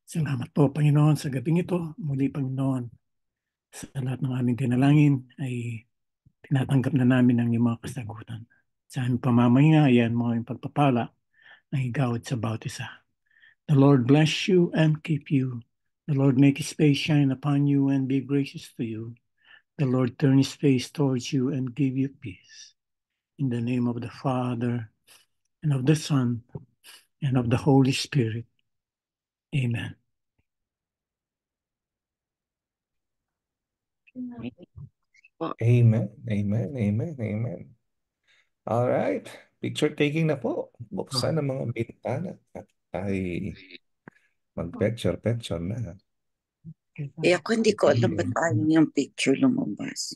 Speaker 2: Salamat po, Panginoon, sa gabing ito. Muli, Panginoon, sa lahat
Speaker 12: ng aming tinalangin ay tinatanggap na namin ang iyong mga kasagutan. Sa aming pamamahinga, ayan mga yung pagpapala na igawad sa bautisa. The Lord bless you and keep you. The Lord make His face shine upon you and be gracious to you. The Lord turn His face towards you and give you peace. In the name of the Father, and of the Son, and of the Holy Spirit.
Speaker 1: Amen. Amen. Amen. Amen. Amen. All right. Picture taking na po. Buksan ang mga bintana at ay mag-picture-picture na. Eh ako hindi ko alam ba't ayaw yung picture lumabas.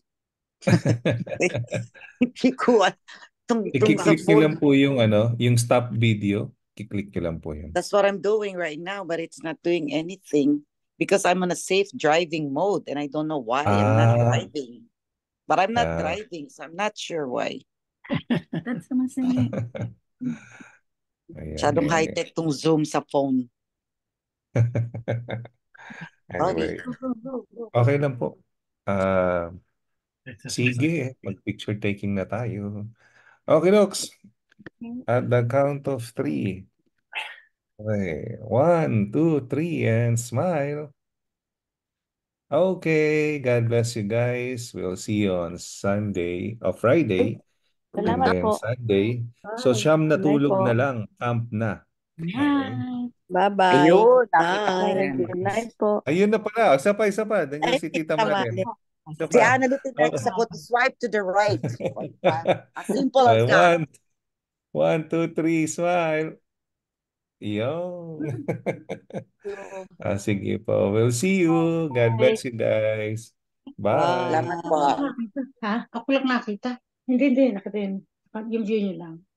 Speaker 11: [laughs] hindi ko alam. Ikiklik niyo lang
Speaker 1: po yung ano, yung stop video kiklik nyo lang po yun.
Speaker 11: That's what I'm doing right now, but it's not doing anything because I'm on a safe driving mode and I don't know why ah. I'm not ah. driving. But I'm not ah. driving, so I'm not sure why. [laughs] That's naman sa [laughs] Masyadong high-tech tong Zoom sa phone. [laughs]
Speaker 2: anyway.
Speaker 1: Okay lang po. Uh, sige, mag-picture taking na tayo. Okay, Nox. At the count of three. Okay. One, two, three, and smile. Okay, God bless you guys. We'll see you on Sunday, or oh, Friday,
Speaker 9: and Salamat then po. Sunday.
Speaker 1: So, siyam natulog na lang, camp na.
Speaker 9: Yan. Bye-bye. Ayun,
Speaker 11: nakita
Speaker 1: Bye. Good night po. Ayun na pala. Isa pa, isa pa. Thank you, si Tita tama. Maren.
Speaker 11: Isa Si pa. Ana Duterte oh. sagot, swipe to the right. [laughs] As simple as that.
Speaker 1: one, One, two, three, smile. Yo. Mm. [laughs] ah, sige po. We'll see you. God bless you guys. Bye. Salamat po.
Speaker 8: Ha? Ako lang nakita. Hindi, hindi. Nakita yun. Yung view nyo
Speaker 9: lang.